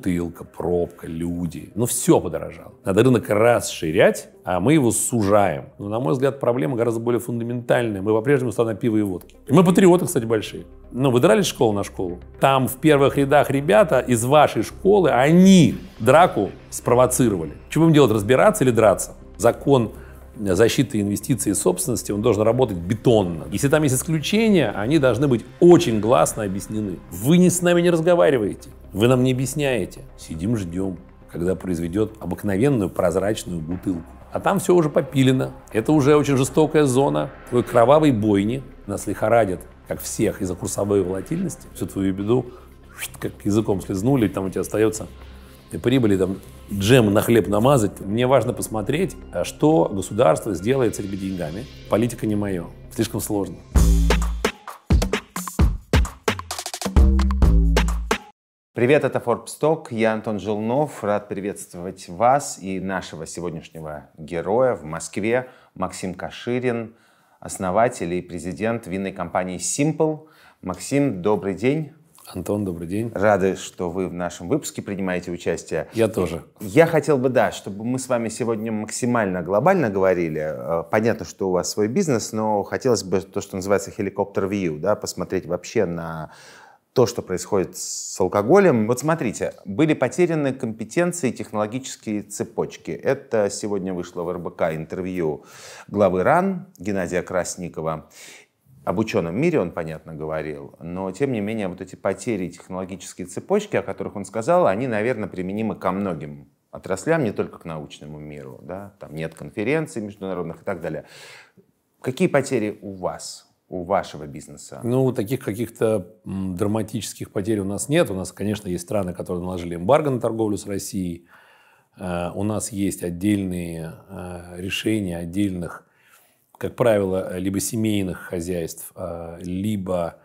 бутылка, пробка, люди. Ну, все подорожало. Надо рынок расширять, а мы его сужаем. Но, ну, на мой взгляд, проблема гораздо более фундаментальная. Мы по-прежнему страна пиво и водки. И мы патриоты, кстати, большие. Ну, вы дрались школу на школу? Там в первых рядах ребята из вашей школы, они драку спровоцировали. Что будем делать, разбираться или драться? Закон защиты инвестиций и собственности, он должен работать бетонно. Если там есть исключения, они должны быть очень гласно объяснены. Вы не с нами не разговариваете. Вы нам не объясняете. Сидим, ждем, когда произведет обыкновенную прозрачную бутылку. А там все уже попилено. Это уже очень жестокая зона такой кровавой бойни. Нас лихорадят, как всех, из-за курсовой волатильности. Всю твою беду как языком слезнули, и там у тебя остается и прибыли там джем на хлеб намазать. Мне важно посмотреть, а что государство сделает с этими деньгами. Политика не мое. Слишком сложно. Привет, это Forbes Talk, я Антон Жилнов, рад приветствовать вас и нашего сегодняшнего героя в Москве, Максим Каширин, основатель и президент винной компании Simple. Максим, добрый день. Антон, добрый день. Рады, что вы в нашем выпуске принимаете участие. Я тоже. Я хотел бы, да, чтобы мы с вами сегодня максимально глобально говорили. Э, понятно, что у вас свой бизнес, но хотелось бы то, что называется helicopter view, да, посмотреть вообще на то, что происходит с алкоголем. Вот смотрите, были потеряны компетенции и технологические цепочки. Это сегодня вышло в РБК интервью главы РАН Геннадия Красникова. Об ученом мире он, понятно, говорил, но, тем не менее, вот эти потери и технологические цепочки, о которых он сказал, они, наверное, применимы ко многим отраслям, не только к научному миру. Да? Там нет конференций международных и так далее. Какие потери у вас? у вашего бизнеса? Ну, таких каких-то драматических потерь у нас нет. У нас, конечно, есть страны, которые наложили эмбарго на торговлю с Россией. Э, у нас есть отдельные э, решения отдельных, как правило, либо семейных хозяйств, э, либо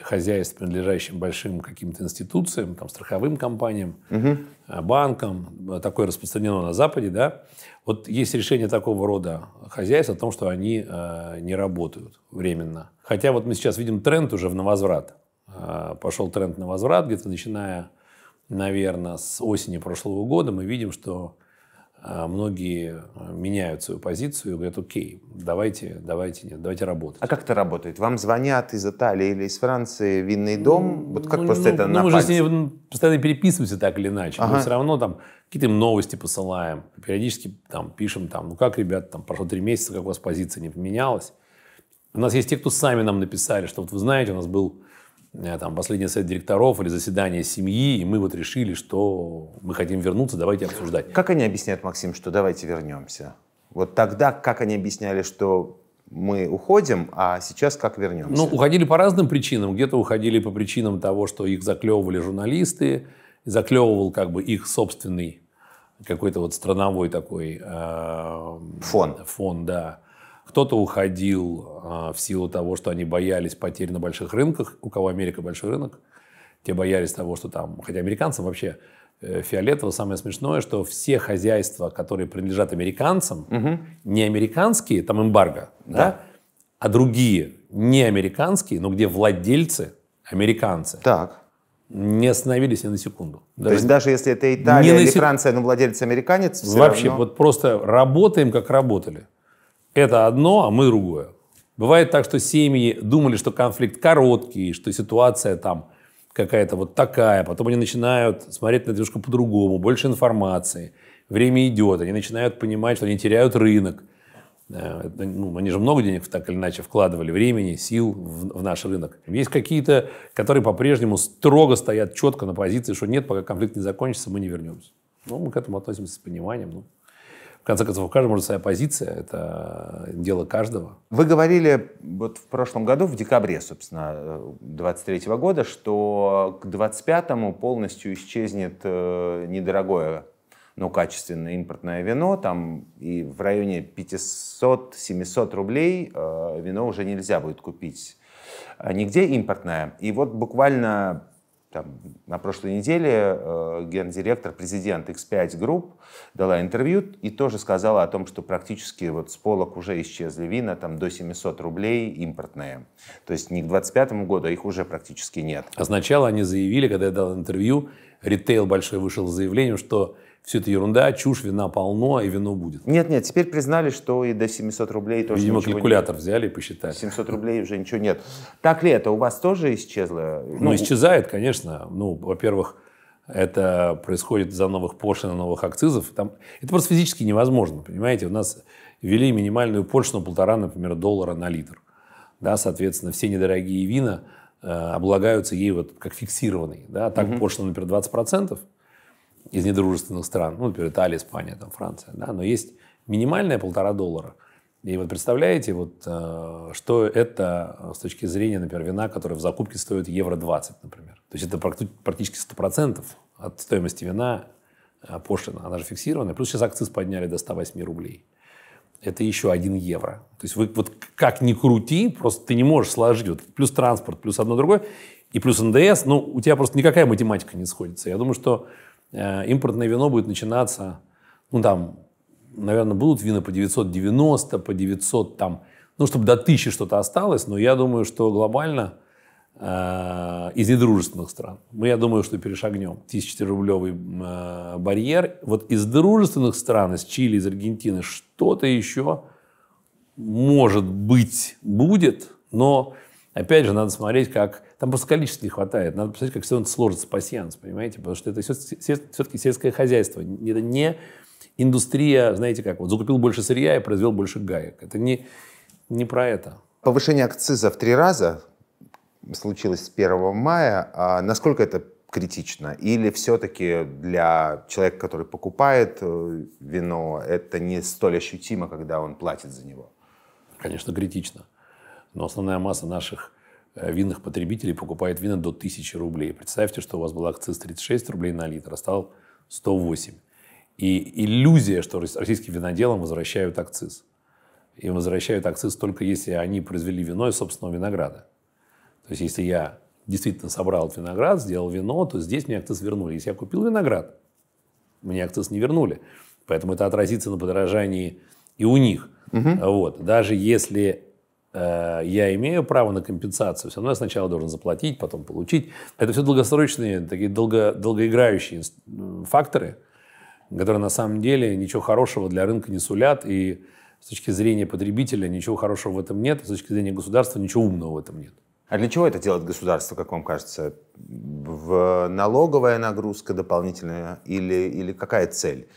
хозяйств, принадлежащим большим каким-то институциям, там, страховым компаниям, угу. банкам, такое распространено на Западе, да, вот есть решение такого рода хозяйств о том, что они э, не работают временно. Хотя вот мы сейчас видим тренд уже в возврат. Э, пошел тренд на возврат где-то начиная, наверное, с осени прошлого года. Мы видим, что а, многие а, меняют свою позицию и говорят, окей, давайте, давайте, нет, давайте работать. А как это работает? Вам звонят из Италии или из Франции винный дом? Ну, вот как ну, просто ну, это ну, на мы пальцы? же с ними постоянно переписываемся так или иначе. Ага. Мы все равно там какие-то им новости посылаем, периодически там пишем, там, ну как, ребят, там прошло три месяца, как у вас позиция не поменялась. У нас есть те, кто сами нам написали, что вот вы знаете, у нас был Э, там, последний совет директоров или заседание семьи, и мы вот решили, что мы хотим вернуться, давайте обсуждать. Как они объясняют, Максим, что давайте вернемся? Вот тогда как они объясняли, что мы уходим, а сейчас как вернемся? Ну, уходили по разным причинам. Где-то уходили по причинам того, что их заклевывали журналисты, заклевывал как бы их собственный какой-то вот страновой такой... Э, фон. Фон, да кто-то уходил а, в силу того, что они боялись потерь на больших рынках. У кого Америка большой рынок, те боялись того, что там... Хотя американцам вообще э, фиолетово самое смешное, что все хозяйства, которые принадлежат американцам, угу. не американские, там эмбарго, да. да, а другие, не американские, но где владельцы американцы. Так не остановились ни на секунду. Даже, То есть даже если это Италия или сек... Франция, но владелец американец? Вообще, равно... вот просто работаем, как работали это одно, а мы другое. Бывает так, что семьи думали, что конфликт короткий, что ситуация там какая-то вот такая. Потом они начинают смотреть на это немножко по-другому, больше информации. Время идет, они начинают понимать, что они теряют рынок. Э, ну, они же много денег так или иначе вкладывали времени, сил в, в наш рынок. Есть какие-то, которые по-прежнему строго стоят четко на позиции, что нет, пока конфликт не закончится, мы не вернемся. Ну, мы к этому относимся с пониманием. Ну, конце концов, у каждого может своя позиция, это дело каждого. Вы говорили вот в прошлом году, в декабре, собственно, 23 года, что к 25-му полностью исчезнет э, недорогое, но качественное импортное вино, там и в районе 500-700 рублей э, вино уже нельзя будет купить э, нигде импортное. И вот буквально там, на прошлой неделе э, гендиректор, президент X5 Group дала интервью и тоже сказала о том, что практически вот с полок уже исчезли вина там, до 700 рублей импортные. То есть не к 2025 году, а их уже практически нет. А сначала они заявили, когда я дал интервью, ритейл большой вышел с заявлением, что все это ерунда, чушь, вина полно, и вино будет. Нет, нет, теперь признали, что и до 700 рублей тоже Видимо, калькулятор нет. взяли и посчитали. 700 рублей уже ничего нет. Так ли это? У вас тоже исчезло? Ну, ну исчезает, конечно. Ну, во-первых, это происходит за новых пошлин, новых акцизов. Там... Это просто физически невозможно, понимаете? У нас ввели минимальную пошлину полтора, например, доллара на литр. Да, соответственно, все недорогие вина э, облагаются ей вот как фиксированной. Да? А так угу. пошлина, например, 20% из недружественных стран, ну, например, Италия, Испания, там, Франция, да, но есть минимальная полтора доллара. И вот представляете, вот, э, что это э, с точки зрения, например, вина, которая в закупке стоит евро 20, например. То есть это практически 100% от стоимости вина э, пошлина, она же фиксированная. Плюс сейчас акциз подняли до 108 рублей. Это еще 1 евро. То есть вы вот как ни крути, просто ты не можешь сложить. Вот плюс транспорт, плюс одно другое, и плюс НДС. Ну, у тебя просто никакая математика не сходится. Я думаю, что Э, импортное вино будет начинаться, ну там, наверное, будут вина по 990, по 900 там, ну, чтобы до 1000 что-то осталось, но я думаю, что глобально э, из недружественных стран. Мы, я думаю, что перешагнем 1000-рублевый э, барьер. Вот из дружественных стран, из Чили, из Аргентины, что-то еще, может быть, будет, но, опять же, надо смотреть, как там просто количества не хватает. Надо посмотреть, как все это сложится пассианс, понимаете? Потому что это все-таки сельское хозяйство. Это не индустрия, знаете как, вот закупил больше сырья и произвел больше гаек. Это не, не про это. Повышение акциза в три раза случилось с 1 мая. А насколько это критично? Или все-таки для человека, который покупает э, вино, это не столь ощутимо, когда он платит за него? Конечно, критично. Но основная масса наших Э, винных потребителей покупает вина до 1000 рублей. Представьте, что у вас был акциз 36 рублей на литр, а стал 108. И иллюзия, что российским виноделам возвращают акциз. Им возвращают акциз только если они произвели вино из собственного винограда. То есть, если я действительно собрал виноград, сделал вино, то здесь мне акциз вернули. Если я купил виноград, мне акциз не вернули. Поэтому это отразится на подорожании и у них. Угу. Вот. Даже если Э, я имею право на компенсацию, все равно я сначала должен заплатить, потом получить. Это все долгосрочные, такие долго, долгоиграющие факторы, которые на самом деле ничего хорошего для рынка не сулят, и с точки зрения потребителя ничего хорошего в этом нет, а с точки зрения государства ничего умного в этом нет. А для чего это делает государство, как вам кажется? В налоговая нагрузка дополнительная или, или какая цель?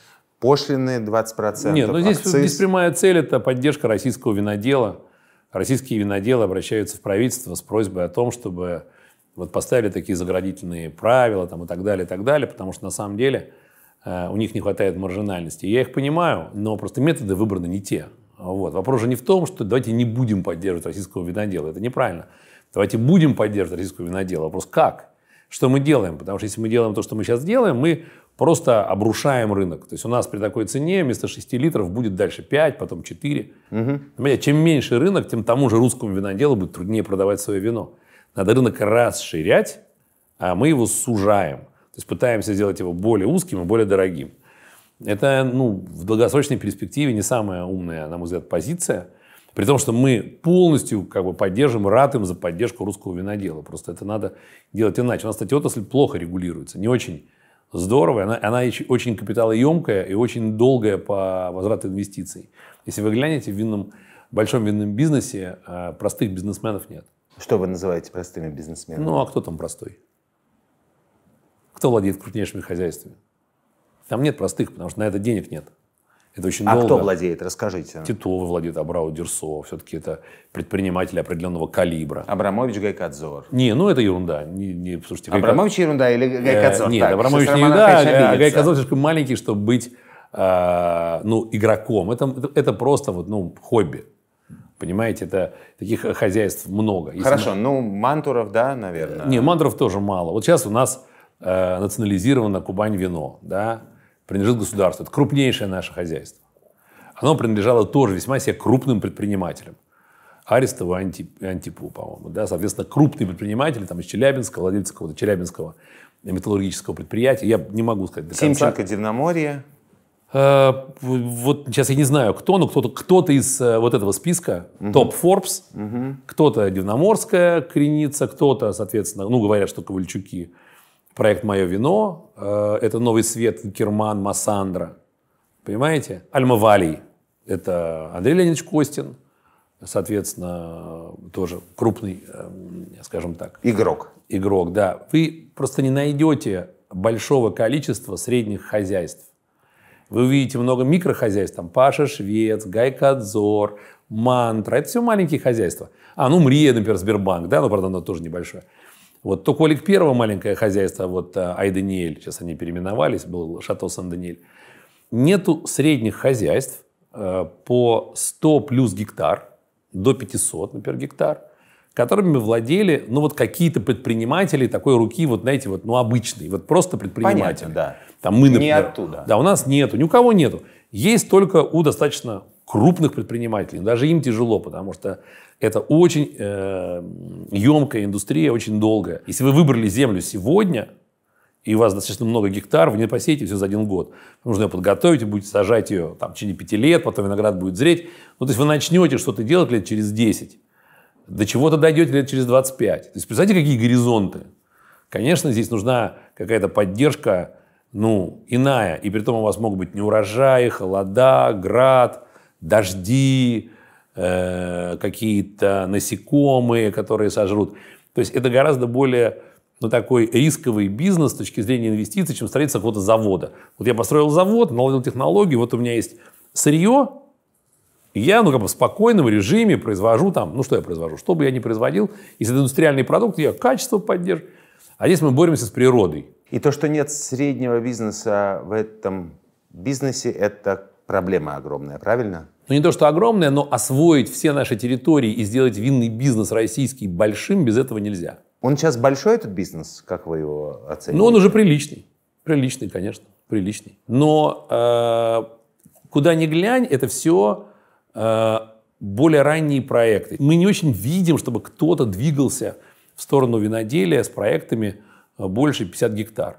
Пошлины 20%? Нет, ну здесь, акциз... здесь прямая цель – это поддержка российского винодела – Российские виноделы обращаются в правительство с просьбой о том, чтобы вот поставили такие заградительные правила там, и так далее, и так далее, потому что на самом деле э, у них не хватает маржинальности. Я их понимаю, но просто методы выбраны не те. Вот. Вопрос же не в том, что давайте не будем поддерживать российского винодела. Это неправильно. Давайте будем поддерживать российского винодела. Вопрос как? Что мы делаем? Потому что если мы делаем то, что мы сейчас делаем, мы просто обрушаем рынок. То есть у нас при такой цене вместо 6 литров будет дальше 5, потом 4. Угу. чем меньше рынок, тем тому же русскому виноделу будет труднее продавать свое вино. Надо рынок расширять, а мы его сужаем. То есть пытаемся сделать его более узким и более дорогим. Это ну, в долгосрочной перспективе не самая умная, на мой взгляд, позиция. При том, что мы полностью как бы, поддержим, ратуем за поддержку русского винодела. Просто это надо делать иначе. У нас, кстати, отрасль плохо регулируется, не очень здорово, она, она очень капиталоемкая и очень долгая по возврату инвестиций. Если вы глянете, в винном, большом винном бизнесе а, простых бизнесменов нет. Что вы называете простыми бизнесменами? Ну, а кто там простой? Кто владеет крупнейшими хозяйствами? Там нет простых, потому что на это денег нет. Это очень а долго. кто владеет? Расскажите. Титова владеет, Абрау Дерсо. Все-таки это предприниматель определенного калибра. Абрамович Гайкадзор. Не, ну это ерунда. Не, не, слушайте, Гайка... Абрамович ерунда или э, Гайкадзор? Э, нет, так, Абрамович не ерунда, а Гайкадзор слишком маленький, чтобы быть э, ну, игроком. Это, это, это просто вот, ну, хобби. Понимаете, это таких хозяйств много. Если Хорошо, мы... ну мантуров, да, наверное. Не, мантуров тоже мало. Вот сейчас у нас э, национализировано Кубань вино, да, принадлежит государству. Это крупнейшее наше хозяйство. Оно принадлежало тоже весьма себе крупным предпринимателям. Арестову и Антипу, по-моему. Да? Соответственно, крупные предприниматели там, из Челябинска, владельцы какого-то челябинского металлургического предприятия. Я не могу сказать до конца. Семченко, Дивноморье. Э, вот сейчас я не знаю, кто, но кто-то кто из э, вот этого списка, угу. топ Forbes, угу. кто-то Дивноморская Креница, кто-то, соответственно, ну, говорят, что Ковальчуки, проект «Мое вино», э, это «Новый свет», Керман, Массандра, понимаете? «Альмавалий» — это Андрей Леонидович Костин, соответственно, тоже крупный, эм, скажем так. Игрок. Игрок, да. Вы просто не найдете большого количества средних хозяйств. Вы увидите много микрохозяйств, там Паша Швец, Гайкадзор, Мантра, это все маленькие хозяйства. А, ну, Мрия, например, Сбербанк, да, но, правда, оно тоже небольшое. Вот только у Олег Первого маленькое хозяйство, вот э, Даниэль, сейчас они переименовались, был Шато Сан-Даниэль. Нету средних хозяйств э, по 100 плюс гектар, до 500, например, гектар, которыми владели, ну, вот какие-то предприниматели такой руки, вот, знаете, вот, ну, обычный, вот просто предприниматель, Понятно, да. Там мы, например. Не оттуда. Да, у нас нету, ни у кого нету. Есть только у достаточно крупных предпринимателей. Даже им тяжело, потому что это очень э, емкая индустрия, очень долгая. Если вы выбрали землю сегодня, и у вас достаточно много гектаров, вы не посеете все за один год. Нужно ее подготовить, и будете сажать ее там, в течение пяти лет, потом виноград будет зреть. Ну, то есть вы начнете что-то делать лет через 10. До чего-то дойдете лет через 25. То есть представьте, какие горизонты. Конечно, здесь нужна какая-то поддержка, ну, иная. И при этом у вас могут быть неурожаи, холода, град – дожди, э, какие-то насекомые, которые сожрут. То есть это гораздо более ну, такой рисковый бизнес с точки зрения инвестиций, чем строительство какого-то завода. Вот я построил завод, наладил технологии, вот у меня есть сырье, я, ну, как бы в спокойном режиме произвожу там, ну, что я произвожу? Что бы я ни производил, если это индустриальный продукт, я качество поддерживаю. А здесь мы боремся с природой. И то, что нет среднего бизнеса в этом бизнесе, это проблема огромная, правильно? Ну, не то, что огромная, но освоить все наши территории и сделать винный бизнес российский большим без этого нельзя. Он сейчас большой, этот бизнес? Как вы его оцениваете? Ну, он уже приличный. Приличный, конечно, приличный. Но э, куда ни глянь, это все э, более ранние проекты. Мы не очень видим, чтобы кто-то двигался в сторону виноделия с проектами э, больше 50 гектар.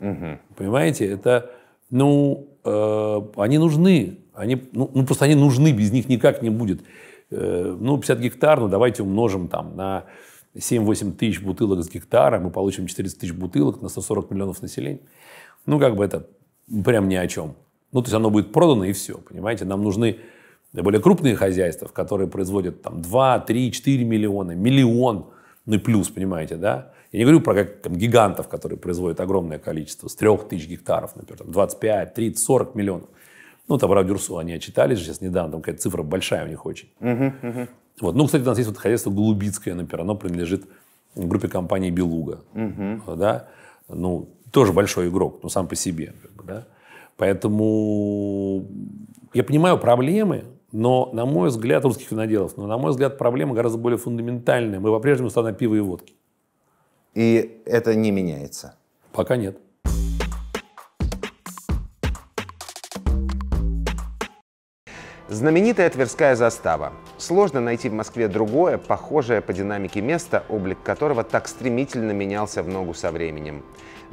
Угу. Понимаете, это, ну, Э, они нужны. Они, ну, ну, просто они нужны, без них никак не будет. Э, ну, 50 гектар, ну, давайте умножим там на 7-8 тысяч бутылок с гектара, мы получим 400 тысяч бутылок на 140 миллионов населения. Ну, как бы это прям ни о чем. Ну, то есть оно будет продано и все, понимаете? Нам нужны более крупные хозяйства, которые производят там 2, 3, 4 миллиона, миллион, ну и плюс, понимаете, да? Я не говорю про как, там, гигантов, которые производят огромное количество, с 3 тысяч гектаров, например, там 25, 30, 40 миллионов. Ну, там Равдюрсу они отчитались сейчас недавно, там какая-то цифра большая у них очень. Uh-huh, uh-huh. Вот. Ну, кстати, у нас есть вот хозяйство Голубицкое, например, оно принадлежит группе компании «Белуга». Uh-huh. Да? Ну, тоже большой игрок, но сам по себе. Как бы, да? Поэтому я понимаю проблемы, но, на мой взгляд, русских виноделов, но, на мой взгляд, проблема гораздо более фундаментальная. Мы по-прежнему страна пива и водки. И это не меняется. Пока нет. Знаменитая Тверская застава. Сложно найти в Москве другое, похожее по динамике место, облик которого так стремительно менялся в ногу со временем.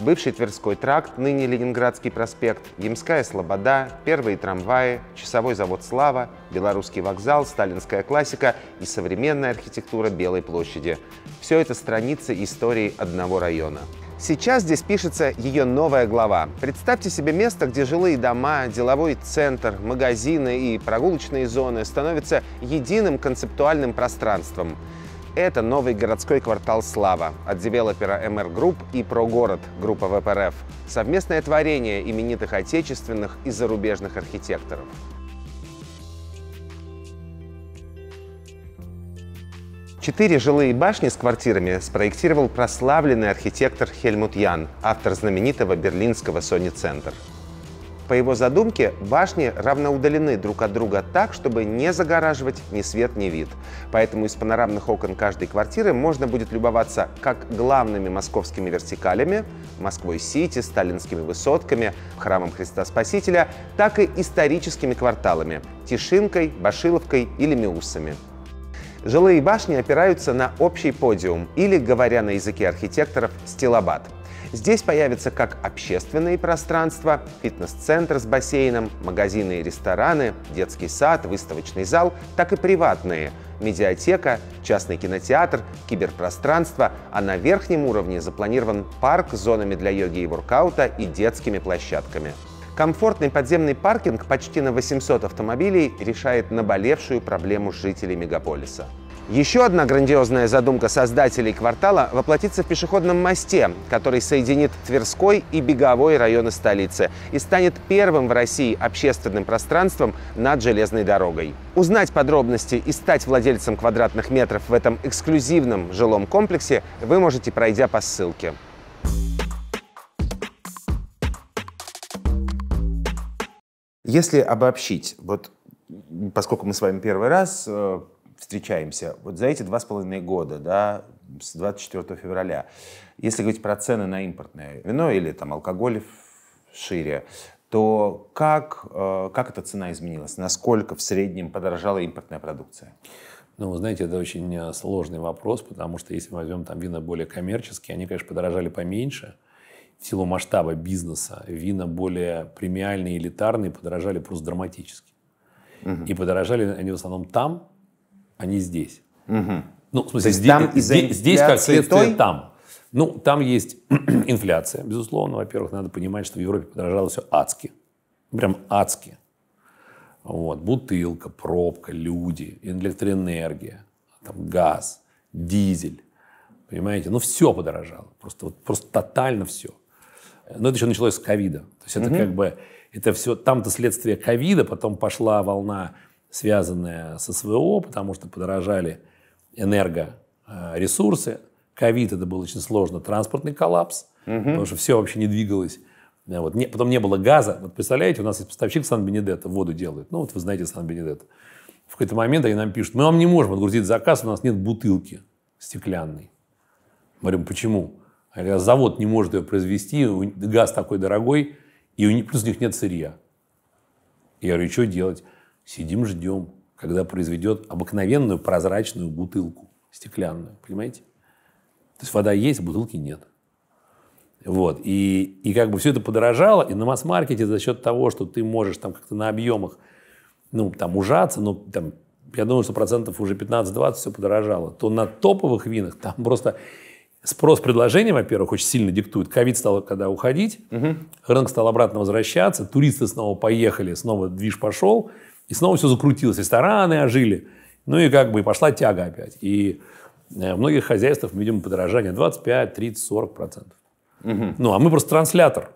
Бывший Тверской тракт, ныне Ленинградский проспект, Ямская Слобода, первые трамваи, часовой завод «Слава», Белорусский вокзал, сталинская классика и современная архитектура Белой площади. Все это страницы истории одного района. Сейчас здесь пишется ее новая глава. Представьте себе место, где жилые дома, деловой центр, магазины и прогулочные зоны становятся единым концептуальным пространством – это новый городской квартал «Слава» от девелопера МР Групп и «Прогород» группа ВПРФ. Совместное творение именитых отечественных и зарубежных архитекторов. Четыре жилые башни с квартирами спроектировал прославленный архитектор Хельмут Ян, автор знаменитого берлинского Sony Центр. По его задумке, башни равноудалены друг от друга так, чтобы не загораживать ни свет, ни вид. Поэтому из панорамных окон каждой квартиры можно будет любоваться как главными московскими вертикалями, Москвой-Сити, сталинскими высотками, храмом Христа Спасителя, так и историческими кварталами – Тишинкой, Башиловкой или Миусами. Жилые башни опираются на общий подиум или, говоря на языке архитекторов, стилобат – Здесь появятся как общественные пространства, фитнес-центр с бассейном, магазины и рестораны, детский сад, выставочный зал, так и приватные – медиатека, частный кинотеатр, киберпространство, а на верхнем уровне запланирован парк с зонами для йоги и воркаута и детскими площадками. Комфортный подземный паркинг почти на 800 автомобилей решает наболевшую проблему жителей мегаполиса. Еще одна грандиозная задумка создателей квартала воплотится в пешеходном мосте, который соединит Тверской и Беговой районы столицы и станет первым в России общественным пространством над железной дорогой. Узнать подробности и стать владельцем квадратных метров в этом эксклюзивном жилом комплексе вы можете, пройдя по ссылке. Если обобщить, вот поскольку мы с вами первый раз, э, встречаемся, вот за эти два с половиной года, да, с 24 февраля, если говорить про цены на импортное вино или там алкоголь шире, то как, э, как эта цена изменилась? Насколько в среднем подорожала импортная продукция? Ну, вы знаете, это очень э, сложный вопрос, потому что если мы возьмем там вина более коммерческие, они, конечно, подорожали поменьше. В силу масштаба бизнеса вина более премиальные, элитарные подорожали просто драматически. Угу. И подорожали они в основном там, они а здесь. Угу. Ну, в смысле, здесь, там здесь, как следствие, той... там. Ну, там есть инфляция, безусловно. Во-первых, надо понимать, что в Европе подорожало все адски. Прям адски. Вот. Бутылка, пробка, люди, электроэнергия, там, газ, дизель. Понимаете? Ну, все подорожало. Просто, вот, просто тотально все. Но это еще началось с ковида. То есть это угу. как бы... Это все... Там-то следствие ковида, потом пошла волна связанная с СВО, потому что подорожали энергоресурсы. Э, Ковид это было очень сложно, транспортный коллапс, угу. потому что все вообще не двигалось. Э, вот. Не, потом не было газа. Вот представляете, у нас есть поставщик Сан-Бенедетта, воду делает. Ну, вот вы знаете Сан-Бенедетта. В какой-то момент они нам пишут, мы вам не можем отгрузить заказ, у нас нет бутылки стеклянной. Мы говорим, почему? Они говорят, завод не может ее произвести, газ такой дорогой, и у них, плюс у них нет сырья. Я говорю, что делать? Сидим, ждем, когда произведет обыкновенную прозрачную бутылку стеклянную, понимаете? То есть вода есть, бутылки нет. Вот. И, и как бы все это подорожало, и на масс-маркете за счет того, что ты можешь там как-то на объемах ну, там ужаться, но там, я думаю, что процентов уже 15-20 все подорожало, то на топовых винах там просто спрос предложения, во-первых, очень сильно диктует. Ковид стал когда уходить, угу. рынок стал обратно возвращаться, туристы снова поехали, снова движ пошел – и снова все закрутилось. Рестораны ожили. Ну и как бы и пошла тяга опять. И в э, многих хозяйствах мы видим подорожание 25, 30, 40 процентов. Угу. Ну, а мы просто транслятор.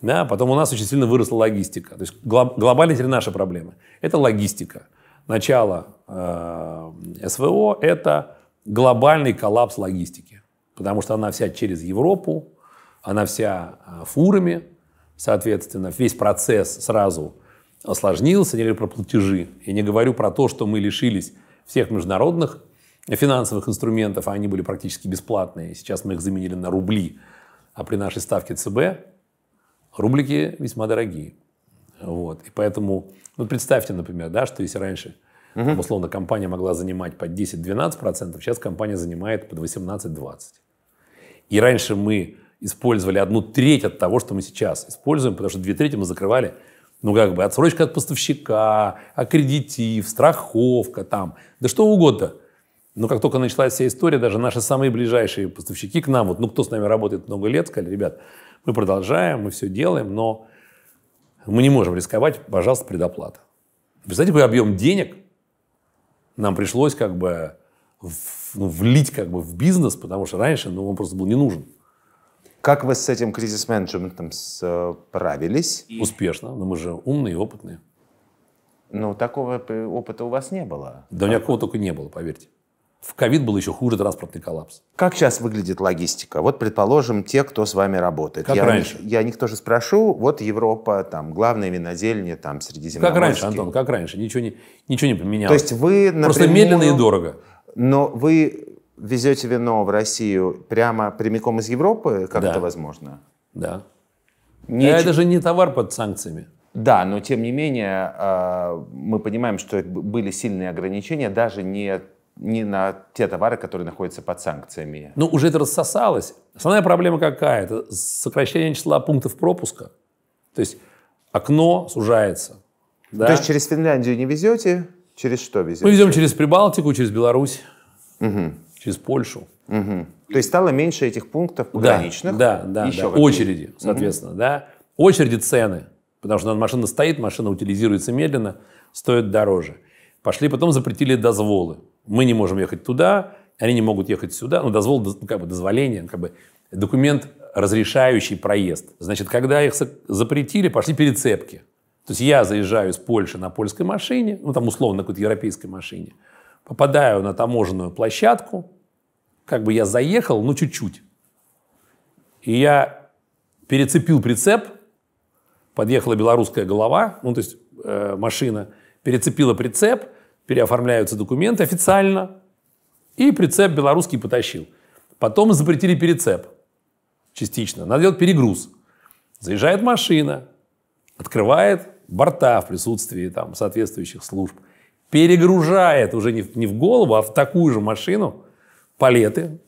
Да, потом у нас очень сильно выросла логистика. То есть глоб, глобально теперь наши проблемы. Это логистика. Начало э, СВО – это глобальный коллапс логистики. Потому что она вся через Европу, она вся э, фурами, соответственно, весь процесс сразу – осложнился, я говорю про платежи. Я не говорю про то, что мы лишились всех международных финансовых инструментов, а они были практически бесплатные. Сейчас мы их заменили на рубли, а при нашей ставке ЦБ рублики весьма дорогие. Вот. И поэтому, ну, представьте, например, да, что если раньше там, условно компания могла занимать под 10-12%, сейчас компания занимает под 18-20%. И раньше мы использовали одну треть от того, что мы сейчас используем, потому что две трети мы закрывали – ну, как бы отсрочка от поставщика, аккредитив, страховка там, да что угодно. Но как только началась вся история, даже наши самые ближайшие поставщики к нам, вот, ну, кто с нами работает много лет, сказали, ребят, мы продолжаем, мы все делаем, но мы не можем рисковать, пожалуйста, предоплата. Представляете, какой объем денег нам пришлось как бы в, ну, влить как бы в бизнес, потому что раньше ну, он просто был не нужен. Как вы с этим кризис-менеджментом справились? Успешно, но мы же умные и опытные. Ну, такого опыта у вас не было. Да так. никакого только не было, поверьте. В ковид был еще хуже транспортный коллапс. Как сейчас выглядит логистика? Вот, предположим, те, кто с вами работает. Как я раньше. я них тоже спрошу. Вот Европа, там, главная винодельня, там, Средиземноморские. Как раньше, Антон, как раньше. Ничего не, ничего не поменялось. То есть вы, например... Просто медленно и дорого. Но вы везете вино в Россию прямо прямиком из Европы, как да. это возможно? Да. Не... Это же не товар под санкциями. Да, но тем не менее а, мы понимаем, что были сильные ограничения даже не, не на те товары, которые находятся под санкциями. Ну, уже это рассосалось. Основная проблема какая? Это сокращение числа пунктов пропуска. То есть окно сужается. Да? То есть через Финляндию не везете? Через что везете? Мы везем через Прибалтику, через Беларусь. Угу через Польшу. Угу. То есть стало меньше этих пунктов пограничных? Да, да, да. Еще да. Очереди, соответственно, угу. да. Очереди цены, потому что машина стоит, машина утилизируется медленно, стоит дороже. Пошли, потом запретили дозволы. Мы не можем ехать туда, они не могут ехать сюда. Ну, дозвол, как бы дозволение, как бы документ, разрешающий проезд. Значит, когда их запретили, пошли перецепки. То есть я заезжаю из Польши на польской машине, ну, там условно на какой-то европейской машине – попадаю на таможенную площадку, как бы я заехал, ну чуть-чуть. И я перецепил прицеп, подъехала белорусская голова, ну то есть э, машина, перецепила прицеп, переоформляются документы официально, и прицеп белорусский потащил. Потом запретили перецеп частично, надо делать перегруз. Заезжает машина, открывает борта в присутствии там, соответствующих служб, перегружает уже не не в голову, а в такую же машину палеты.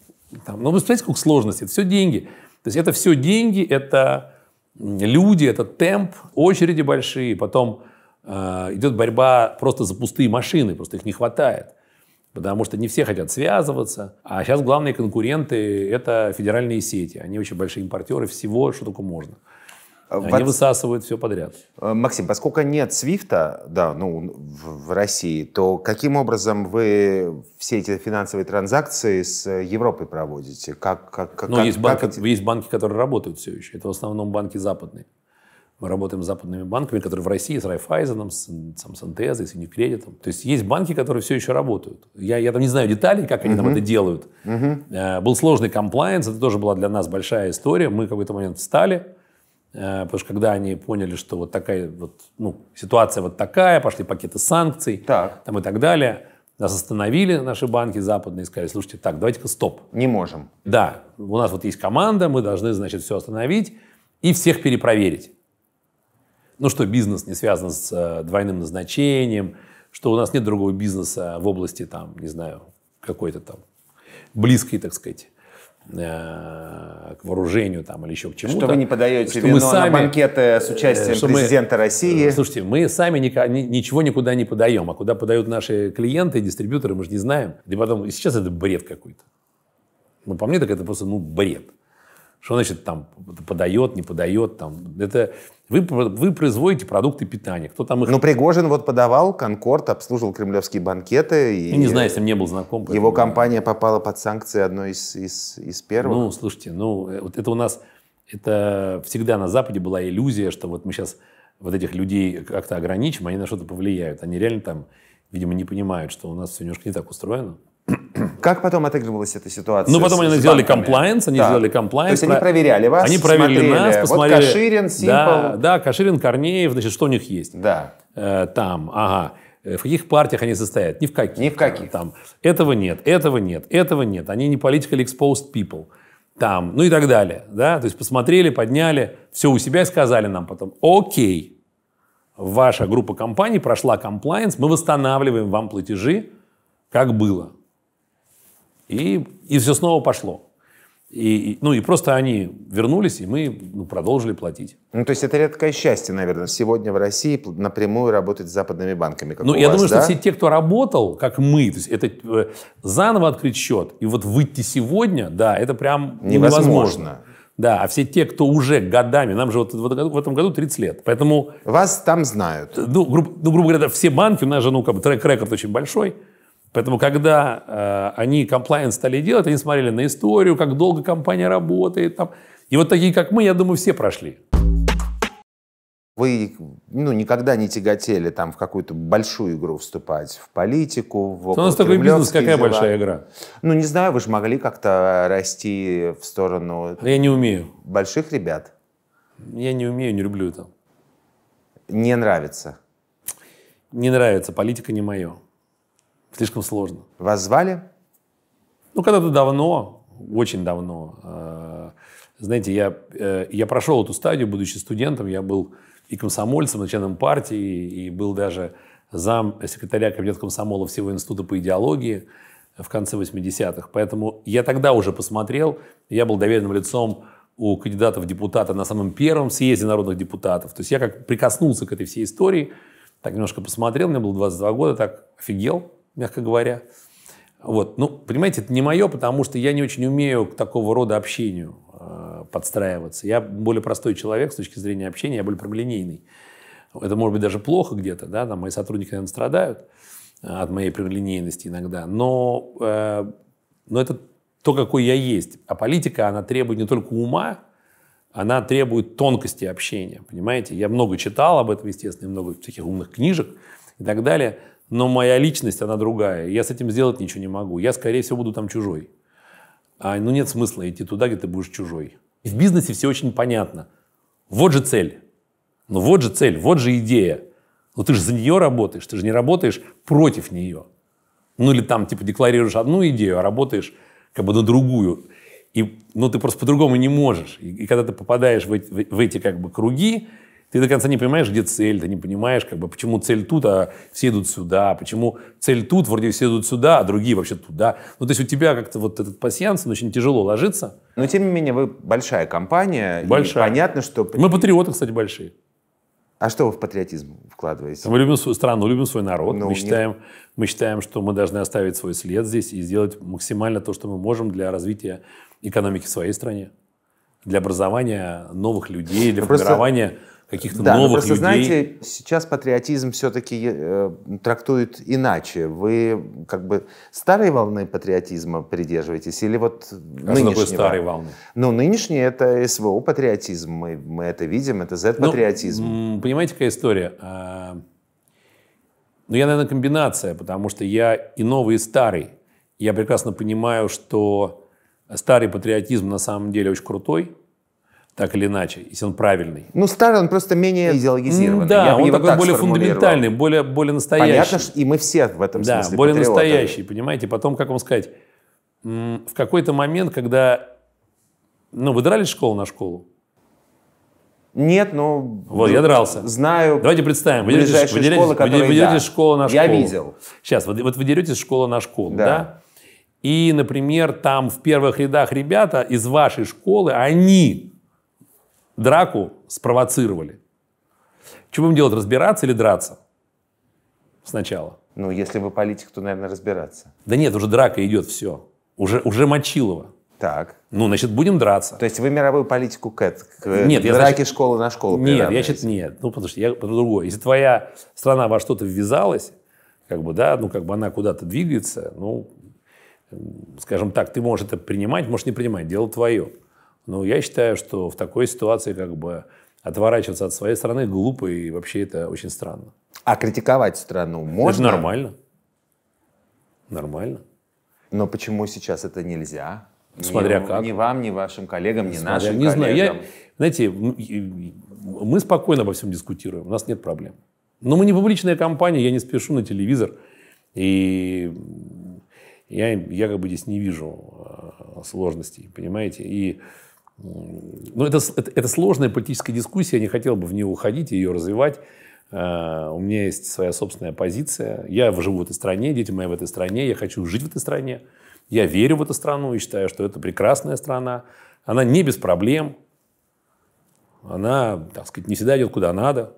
Там. Но ну, вы представляете, сколько сложностей? Это все деньги. То есть это все деньги, это люди, это темп, очереди большие. Потом э, идет борьба просто за пустые машины, просто их не хватает. Потому что не все хотят связываться. А сейчас главные конкуренты – это федеральные сети. Они очень большие импортеры всего, что только можно. Они Под... высасывают все подряд. Э, Максим, поскольку нет свифта, да, ну, в, в России, то каким образом вы все эти финансовые транзакции с Европой проводите? Как, как, как, ну, как, есть, банки, как... есть банки, которые работают все еще. Это в основном банки западные. Мы работаем с западными банками, которые в России, с Райфайзеном, с, там, с НТС, с Юникредитом. То есть есть банки, которые все еще работают. Я, я там не знаю деталей, как они uh-huh. там это делают. Uh-huh. Был сложный комплайенс, это тоже была для нас большая история. Мы в какой-то момент встали, Э, потому что когда они поняли, что вот такая вот, ну, ситуация вот такая, пошли пакеты санкций так. там и так далее, нас остановили наши банки западные и сказали, слушайте, так, давайте-ка стоп. Не можем. Да, у нас вот есть команда, мы должны, значит, все остановить и всех перепроверить. Ну, что бизнес не связан с э, двойным назначением, что у нас нет другого бизнеса в области, там, не знаю, какой-то там близкой, так сказать, Э, к вооружению там или еще к чему-то. Что вы не подаете что вино мы сами, на банкеты с э, участием что президента мы, России. Э, слушайте, мы сами нико, ничего никуда не подаем, а куда подают наши клиенты, дистрибьюторы, мы же не знаем. И потом, и сейчас это бред какой-то. Ну, по мне так это просто, ну, бред. Что значит там подает, не подает? Там? Это вы, вы производите продукты питания. Кто там их... Ну, Пригожин вот подавал, Конкорд обслуживал кремлевские банкеты. И... Я не знаю, если не был знаком. Поэтому... Его компания попала под санкции одной из, из, из первых. Ну, слушайте, ну, э, вот это у нас... Это всегда на Западе была иллюзия, что вот мы сейчас вот этих людей как-то ограничим, они на что-то повлияют. Они реально там, видимо, не понимают, что у нас все немножко не так устроено. Как потом отыгрывалась эта ситуация? Ну, потом с, они сделали комплайенс, они да. сделали комплайенс. То есть они проверяли вас, Они проверили смотрели. нас, посмотрели. Вот Каширин, Simple. Да, да, Каширин, Корнеев, значит, что у них есть. Да. Э, там, ага. Э, в каких партиях они состоят? Ни в каких. Ни в каких. Там, этого нет, этого нет, этого нет. Они не politically exposed people. Там, ну и так далее. Да? То есть посмотрели, подняли, все у себя сказали нам потом, окей, ваша группа компаний прошла комплайенс, мы восстанавливаем вам платежи, как было. И, и все снова пошло. И, ну и просто они вернулись, и мы ну, продолжили платить. Ну, то есть это редкое счастье, наверное, сегодня в России напрямую работать с западными банками. ну, я вас, думаю, да? что все те, кто работал, как мы, то есть это э, заново открыть счет и вот выйти сегодня, да, это прям невозможно. невозможно. Да, а все те, кто уже годами, нам же вот в этом году 30 лет, поэтому... Вас там знают. Ну, гру, ну грубо говоря, все банки, у нас же, ну, как бы трек-рекорд очень большой, Поэтому, когда э, они compliance стали делать, они смотрели на историю, как долго компания работает. Там. И вот такие, как мы, я думаю, все прошли. Вы ну, никогда не тяготели там, в какую-то большую игру вступать, в политику, в У нас такой бизнес, какая дела. большая игра? Ну, не знаю, вы же могли как-то расти в сторону... А я не умею. Больших ребят? Я не умею, не люблю это. Не нравится? Не нравится, политика не мое. Слишком сложно. Вас звали? Ну, когда-то давно, очень давно. А, знаете, я, э, я прошел эту стадию, будучи студентом. Я был и комсомольцем, и членом партии, и был даже зам секретаря Кабинета комсомола всего Института по идеологии в конце 80-х. Поэтому я тогда уже посмотрел, я был доверенным лицом у кандидатов в депутаты на самом первом съезде народных депутатов. То есть я как прикоснулся к этой всей истории, так немножко посмотрел, мне было 22 года, так офигел, мягко говоря. Вот. Ну, понимаете, это не мое, потому что я не очень умею к такого рода общению э, подстраиваться. Я более простой человек с точки зрения общения, я более прямолинейный. Это может быть даже плохо где-то, да, там мои сотрудники, наверное, страдают э, от моей прямолинейности иногда, но, э, но это то, какой я есть. А политика, она требует не только ума, она требует тонкости общения, понимаете? Я много читал об этом, естественно, много всяких умных книжек и так далее, но моя личность, она другая. Я с этим сделать ничего не могу. Я, скорее всего, буду там чужой. А, ну, нет смысла идти туда, где ты будешь чужой. в бизнесе все очень понятно. Вот же цель. Ну, вот же цель, вот же идея. Ну, ты же за нее работаешь, ты же не работаешь против нее. Ну, или там, типа, декларируешь одну идею, а работаешь как бы на другую. И, ну, ты просто по-другому не можешь. И, и когда ты попадаешь в эти, в эти как бы круги, ты до конца не понимаешь, где цель, ты не понимаешь, как бы, почему цель тут, а все идут сюда, почему цель тут, вроде все идут сюда, а другие вообще туда. Ну, то есть у тебя как-то вот этот пассианс, он очень тяжело ложится. Но, тем не менее, вы большая компания. Большая. понятно, что... Мы патриоты, кстати, большие. А что вы в патриотизм вкладываете? Мы любим свою страну, любим свой народ. Ну, мы, считаем, нет. мы считаем, что мы должны оставить свой след здесь и сделать максимально то, что мы можем для развития экономики в своей стране, для образования новых людей, для формирования... Просто каких-то да, новых просто, людей. знаете, сейчас патриотизм все-таки э, трактует иначе. Вы как бы старой волны патриотизма придерживаетесь или вот а нынешнего? старой волны? Ну, нынешний это СВО патриотизм, мы, мы это видим, это Z-патриотизм. Ну, понимаете, какая история? А, ну, я, наверное, комбинация, потому что я и новый, и старый. Я прекрасно понимаю, что старый патриотизм на самом деле очень крутой, так или иначе, если он правильный. Ну, старый он просто менее идеологизированный. Да, Я он такой так более фундаментальный, более, более настоящий. Понятно, и мы все в этом да, смысле более патриоты. настоящий, понимаете? Потом, как вам сказать, в какой-то момент, когда... Ну, вы дрались школу на школу? Нет, но... Вот, я дрался. Знаю Давайте представим. Вы деретесь вы дерете, школы, которые, вы дерете да, школу на школу. Я видел. Сейчас, вот, вот вы деретесь школу на школу, да? да? И, например, там в первых рядах ребята из вашей школы, они драку спровоцировали. Что будем делать, разбираться или драться? Сначала. Ну, если вы политик, то, наверное, разбираться. Да нет, уже драка идет, все. Уже, уже Мочилова. Так. Ну, значит, будем драться. То есть вы мировую политику к, к э, нет, я, значит, школы на школу Нет, я считаю, нет. Ну, потому что я про другое. Если твоя страна во что-то ввязалась, как бы, да, ну, как бы она куда-то двигается, ну, скажем так, ты можешь это принимать, можешь не принимать, дело твое. Ну, я считаю, что в такой ситуации как бы отворачиваться от своей страны глупо и вообще это очень странно. А критиковать страну можно? Это нормально. Нормально. Но почему сейчас это нельзя? Смотря ни, как. Ни вам, ни вашим коллегам, ни Смотря, нашим не коллегам. Знаю, я, знаете, мы спокойно обо всем дискутируем, у нас нет проблем. Но мы не публичная компания, я не спешу на телевизор. И я, я как бы здесь не вижу э, сложностей, понимаете? И но ну, это, это, это сложная политическая дискуссия, я не хотел бы в нее уходить и ее развивать. Э, у меня есть своя собственная позиция. Я живу в этой стране, дети мои в этой стране, я хочу жить в этой стране. Я верю в эту страну и считаю, что это прекрасная страна. Она не без проблем. Она, так сказать, не всегда идет куда надо.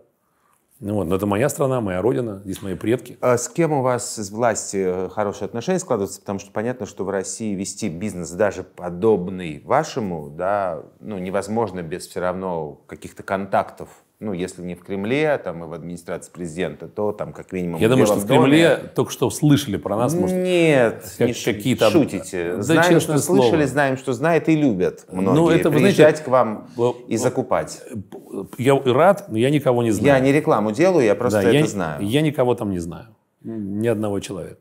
Ну вот, но это моя страна, моя родина, здесь мои предки. А с кем у вас с власти э, хорошие отношения складываются? Потому что понятно, что в России вести бизнес даже подобный вашему, да, ну, невозможно без все равно каких-то контактов ну, если не в Кремле, а там, и в администрации президента, то там как минимум... Я думаю, что в доме. Кремле только что слышали про нас, может... Нет, как, не какие там... шутите. Да, знаем, что слово. слышали, знаем, что знают и любят ну, многие. Ну, это, Приезжать знаете, к вам э, и закупать. Я рад, но я никого не знаю. Я не рекламу делаю, я просто да, это я, знаю. Я никого там не знаю. Ни одного человека.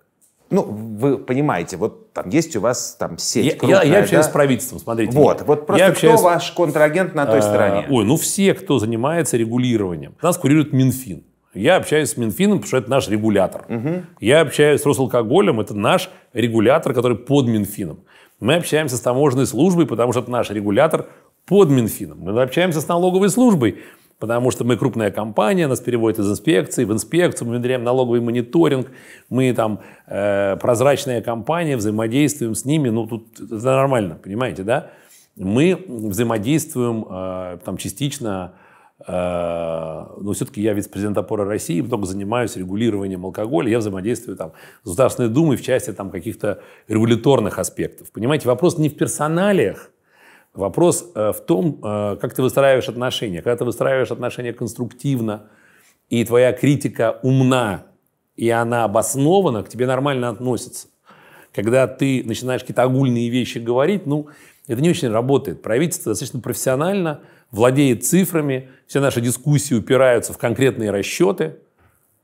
Ну, вы понимаете, вот там есть у вас там сеть. Я, крупная, я, я общаюсь да? с правительством, смотрите. Вот, вот просто я общаюсь... кто ваш контрагент на той а, стороне? Ой, ну все, кто занимается регулированием. Нас курирует Минфин. Я общаюсь с Минфином, потому что это наш регулятор. Угу. Я общаюсь с Росалкоголем, это наш регулятор, который под Минфином. Мы общаемся с таможенной службой, потому что это наш регулятор под Минфином. Мы общаемся с налоговой службой, Потому что мы крупная компания, нас переводят из инспекции в инспекцию, мы внедряем налоговый мониторинг, мы там э, прозрачная компания, взаимодействуем с ними, ну тут это нормально, понимаете, да? Мы взаимодействуем э, там частично, э, но все-таки я вице-президент опоры России, много занимаюсь регулированием алкоголя, я взаимодействую там с Государственной Думой в части там каких-то регуляторных аспектов. Понимаете, вопрос не в персоналиях, Вопрос э, в том, э, как ты выстраиваешь отношения. Когда ты выстраиваешь отношения конструктивно, и твоя критика умна, и она обоснована, к тебе нормально относятся. Когда ты начинаешь какие-то огульные вещи говорить, ну, это не очень работает. Правительство достаточно профессионально, владеет цифрами, все наши дискуссии упираются в конкретные расчеты –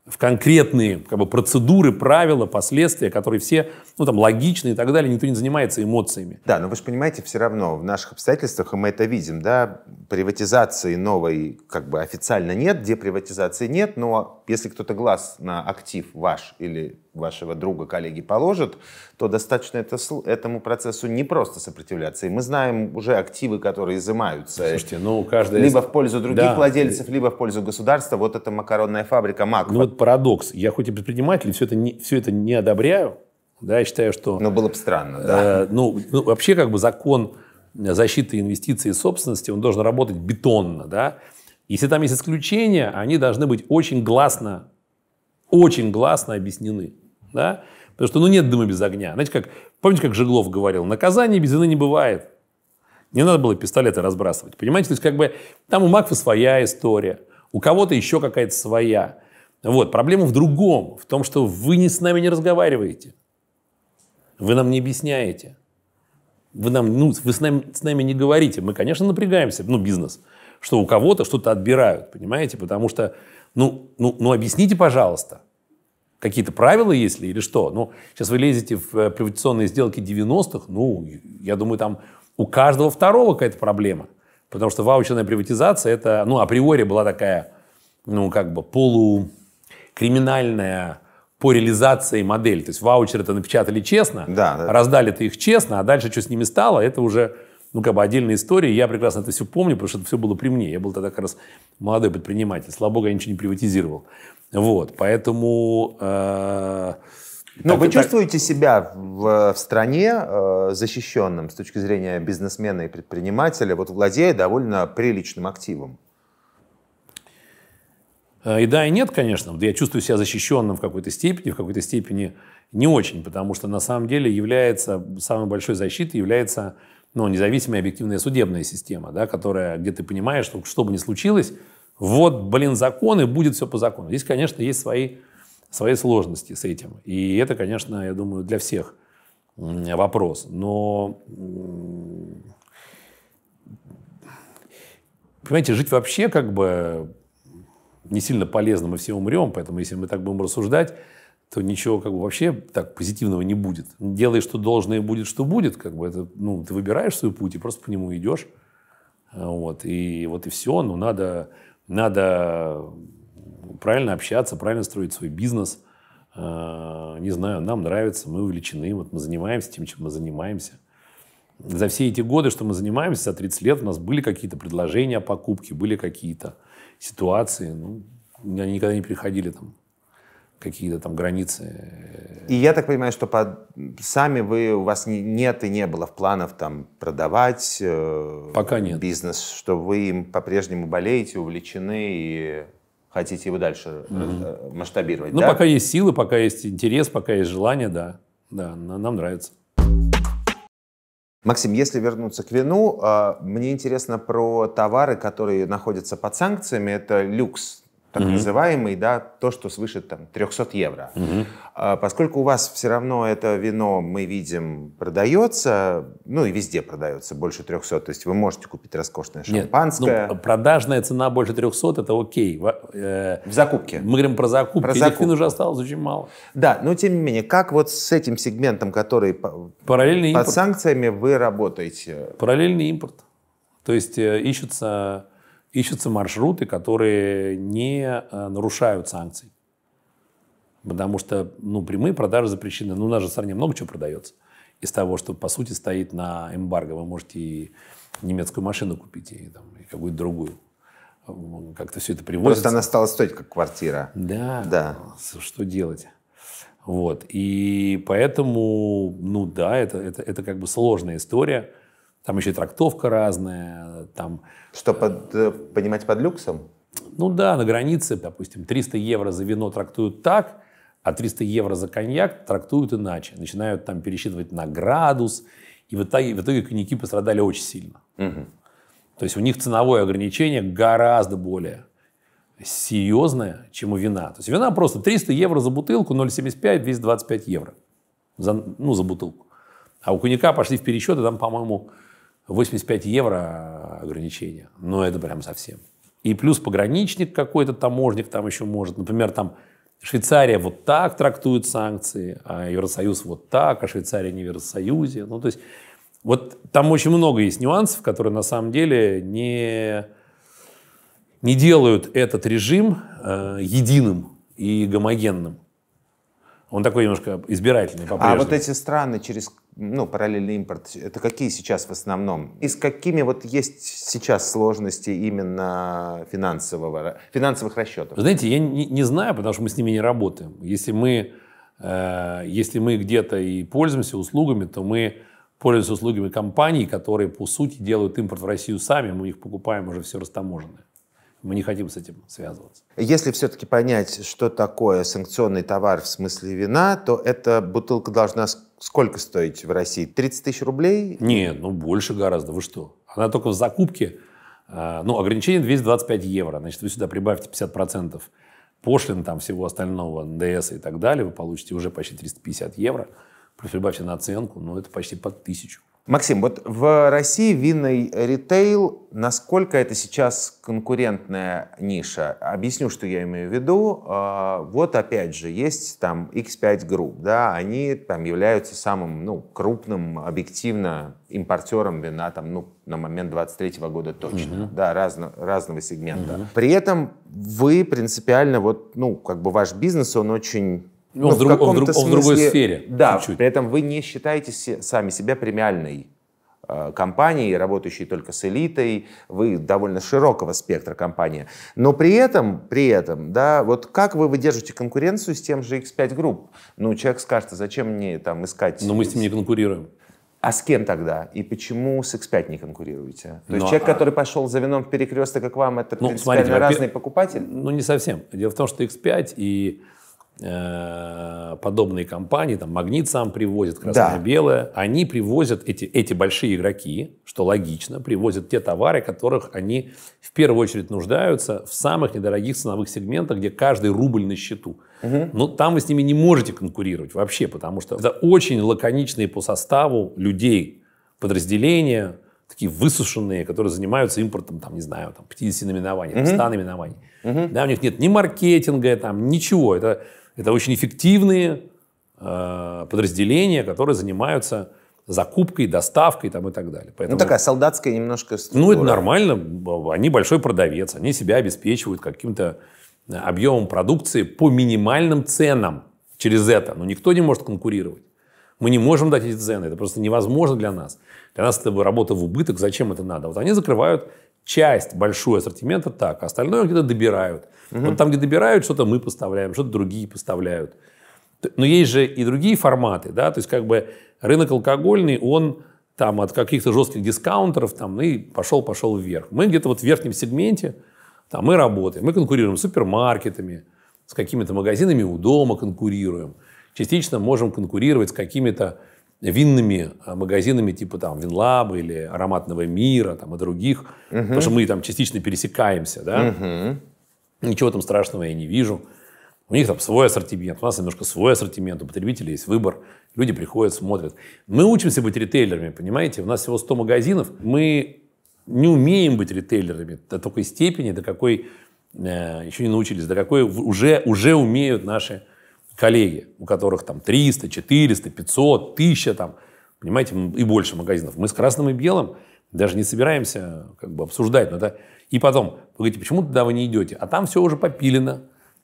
в конкретные как бы, процедуры, правила, последствия, которые все ну, там, логичны и так далее, никто не занимается эмоциями. Да, но вы же понимаете, все равно в наших обстоятельствах, и мы это видим, да, приватизации новой как бы официально нет, деприватизации нет, но если кто-то глаз на актив ваш или вашего друга, коллеги положит, то достаточно это, этому процессу не просто сопротивляться. И мы знаем уже активы, которые изымаются. Слушайте, ну, каждая... Либо в пользу других да. владельцев, либо в пользу государства. Вот эта макаронная фабрика МАК. Ну, вот парадокс. Я хоть и предприниматель, все это не, все это не одобряю. Да, я считаю, что... Ну, было бы странно, да. Э, ну, ну, вообще, как бы закон защиты инвестиций и собственности, он должен работать бетонно, да. Если там есть исключения, они должны быть очень гласно, очень гласно объяснены. Да? Потому что ну, нет дыма без огня. Знаете, как, помните, как Жиглов говорил, наказание без вины не бывает. Не надо было пистолеты разбрасывать. Понимаете, то есть как бы там у Макфа своя история, у кого-то еще какая-то своя. Вот, проблема в другом, в том, что вы не с нами не разговариваете. Вы нам не объясняете. Вы, нам, ну, вы с, нами, с нами не говорите. Мы, конечно, напрягаемся, ну, бизнес, что у кого-то что-то отбирают, понимаете? Потому что, ну, ну, ну объясните, пожалуйста какие-то правила есть ли или что? Ну, сейчас вы лезете в э, приватизационные сделки 90-х, ну, я думаю, там у каждого второго какая-то проблема. Потому что ваучерная приватизация, это, ну, априори была такая, ну, как бы полукриминальная по реализации модель. То есть ваучеры-то напечатали честно, да, да. раздали-то их честно, а дальше что с ними стало, это уже ну, как бы отдельная история. Я прекрасно это все помню, потому что это все было при мне. Я был тогда как раз молодой предприниматель. Слава богу, я ничего не приватизировал. Вот, поэтому... Э, ну, вы чувствуете себя в, в стране э, защищенным с точки зрения бизнесмена и предпринимателя, вот владея довольно приличным активом? Э, и да, и нет, конечно. Я чувствую себя защищенным в какой-то степени, в какой-то степени не очень, потому что на самом деле является, самой большой защитой является ну, независимая объективная судебная система, да, которая, где ты понимаешь, что что бы ни случилось, вот, блин, законы, будет все по закону. Здесь, конечно, есть свои, свои сложности с этим. И это, конечно, я думаю, для всех вопрос. Но, понимаете, жить вообще как бы не сильно полезно, мы все умрем, поэтому если мы так будем рассуждать, то ничего как бы вообще так позитивного не будет. Делай, что должно, и будет, что будет. Как бы это, ну, ты выбираешь свой путь и просто по нему идешь. А, вот, и вот и все. Ну, надо, надо правильно общаться, правильно строить свой бизнес. А, не знаю, нам нравится, мы увлечены, вот мы занимаемся тем, чем мы занимаемся. За все эти годы, что мы занимаемся, за 30 лет у нас были какие-то предложения о покупке, были какие-то ситуации. Ну, они никогда не приходили там какие-то там границы. И я так понимаю, что под... сами вы у вас не, нет и не было в планов там продавать э, Пока нет. бизнес, что вы им по-прежнему болеете, увлечены и хотите его дальше угу. масштабировать. Ну, да? пока есть силы, пока есть интерес, пока есть желание, да. Да, нам нравится. Максим, если вернуться к вину, а, мне интересно про товары, которые находятся под санкциями. Это люкс, так mm-hmm. называемый, да, то, что свыше там 300 евро. Mm-hmm. поскольку у вас все равно это вино, мы видим, продается, ну и везде продается больше 300, то есть вы можете купить роскошное Нет, шампанское. Ну, продажная цена больше 300 это окей. Э, В, закупке. Мы говорим про закупки. Про закупку. Или уже осталось очень мало. Да, но тем не менее, как вот с этим сегментом, который Параллельный под импорт. санкциями вы работаете? Параллельный импорт. То есть э, ищутся ищутся маршруты, которые не э, нарушают санкций. Потому что ну, прямые продажи запрещены. Ну, у нас же в стране много чего продается из того, что, по сути, стоит на эмбарго. Вы можете и немецкую машину купить, и, там, и какую-то другую. Как-то все это привозится. Просто она стала стоить, как квартира. Да. да. Что делать? Вот. И поэтому, ну да, это, это, это как бы сложная история – там еще трактовка разная. Там... Что под, э, понимать под люксом? Ну да, на границе, допустим, 300 евро за вино трактуют так, а 300 евро за коньяк трактуют иначе. Начинают там пересчитывать на градус. И в итоге, в итоге коньяки пострадали очень сильно. Угу. То есть у них ценовое ограничение гораздо более серьезное, чем у вина. То есть вина просто 300 евро за бутылку, 0,75, 225 евро. За, ну, за бутылку. А у коньяка пошли в пересчеты, там, по-моему, 85 евро ограничение. Но это прям совсем. И плюс пограничник какой-то, таможник там еще может. Например, там Швейцария вот так трактует санкции, а Евросоюз вот так, а Швейцария не в Евросоюзе. Ну, то есть вот там очень много есть нюансов, которые на самом деле не, не делают этот режим э, единым и гомогенным. Он такой немножко избирательный по-прежнему. А вот эти страны, через ну, параллельный импорт, это какие сейчас в основном? И с какими вот есть сейчас сложности именно финансового, финансовых расчетов? Знаете, я не, не знаю, потому что мы с ними не работаем. Если мы, э, если мы где-то и пользуемся услугами, то мы пользуемся услугами компаний, которые, по сути, делают импорт в Россию сами, мы их покупаем уже все растаможенное. Мы не хотим с этим связываться. Если все-таки понять, что такое санкционный товар в смысле вина, то эта бутылка должна сколько стоить в России? 30 тысяч рублей? Не, ну больше гораздо. Вы что? Она только в закупке. А, ну, ограничение 225 евро. Значит, вы сюда прибавьте 50% пошлин там всего остального, НДС и так далее. Вы получите уже почти 350 евро. Плюс прибавьте на оценку, ну это почти под тысячу. Максим, вот в России винный ритейл, насколько это сейчас конкурентная ниша? Объясню, что я имею в виду. А, вот опять же, есть там X5 Group, да, они там являются самым ну, крупным объективно импортером вина там, ну, на момент 23 года точно, угу. да, разно, разного сегмента. Угу. При этом вы принципиально, вот, ну, как бы ваш бизнес, он очень он, ну, в, друг, он, смысле, он в другой сфере. Да, чуть-чуть. при этом вы не считаете сами себя премиальной э, компанией, работающей только с элитой, вы довольно широкого спектра компания. Но при этом, при этом, да, вот как вы выдержите конкуренцию с тем же X5 Group? Ну, человек скажет, а зачем мне там искать... Но мы с ним не конкурируем. А с кем тогда? И почему с X5 не конкурируете? То Но, есть человек, а... который пошел за вином в перекресток, как вам, это ну, принципиально смотрите, разный покупатель? Ну, не совсем. Дело в том, что X5 и Э, подобные компании, там Магнит сам привозит красное-белое, да. они привозят эти, эти большие игроки, что логично, привозят те товары, которых они в первую очередь нуждаются в самых недорогих ценовых сегментах, где каждый рубль на счету. Угу. Но там вы с ними не можете конкурировать вообще, потому что это очень лаконичные по составу людей подразделения, такие высушенные, которые занимаются импортом, там, не знаю, там, 50 наименований, угу. 100 наименований. Угу. Да, у них нет ни маркетинга, там, ничего. Это это очень эффективные э, подразделения, которые занимаются закупкой, доставкой там, и так далее. Ну, Поэтому, ну, такая солдатская немножко структура. Ну, это нормально. Они большой продавец. Они себя обеспечивают каким-то э, объемом продукции по минимальным ценам через это. Но никто не может конкурировать. Мы не можем дать эти цены. Это просто невозможно для нас. Для нас это работа в убыток. Зачем это надо? Вот они закрывают часть, большую ассортимента так, остальное где-то добирают. Угу. Вот там, где добирают, что-то мы поставляем, что-то другие поставляют. Но есть же и другие форматы, да, то есть как бы рынок алкогольный, он там от каких-то жестких дискаунтеров там ну и пошел-пошел вверх. Мы где-то вот в верхнем сегменте, там мы работаем, мы конкурируем с супермаркетами, с какими-то магазинами у дома конкурируем. Частично можем конкурировать с какими-то винными а, магазинами типа там Винлаба или Ароматного мира там, и других, угу. потому что мы там частично пересекаемся, да? Угу. Ничего там страшного я не вижу. У них там свой ассортимент, у нас немножко свой ассортимент, у потребителей есть выбор, люди приходят, смотрят. Мы учимся быть ритейлерами, понимаете? У нас всего 100 магазинов, мы не умеем быть ритейлерами до такой степени, до какой э, еще не научились, до какой уже, уже умеют наши коллеги, у которых там 300, 400, 500, 1000 там, понимаете, и больше магазинов. Мы с красным и белым даже не собираемся как бы обсуждать. Но это... И потом, вы говорите, почему туда вы не идете? А там все уже попилено.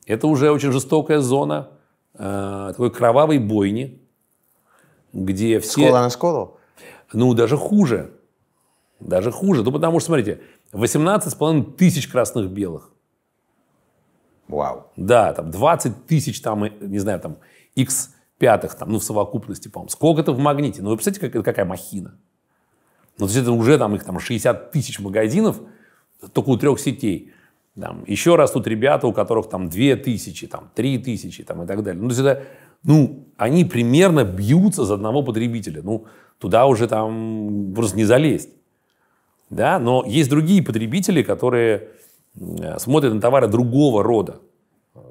Это уже очень жестокая зона э, такой кровавой бойни, где все... Школа на школу? Ну, даже хуже. Даже хуже. Ну, потому что, смотрите, 18,5 тысяч красных-белых. Вау. Да, там 20 тысяч, там, не знаю, там, x пятых, там, ну, в совокупности, по-моему. Сколько-то в магните. Ну, вы представляете, как, какая махина? Ну, то есть это уже там их там 60 тысяч магазинов, только у трех сетей. Там, еще раз тут ребята, у которых там 2 тысячи, там, 3 тысячи там, и так далее. Ну, то есть это, ну, они примерно бьются за одного потребителя. Ну, туда уже там просто не залезть. Да? Но есть другие потребители, которые Э, смотрят на товары другого рода,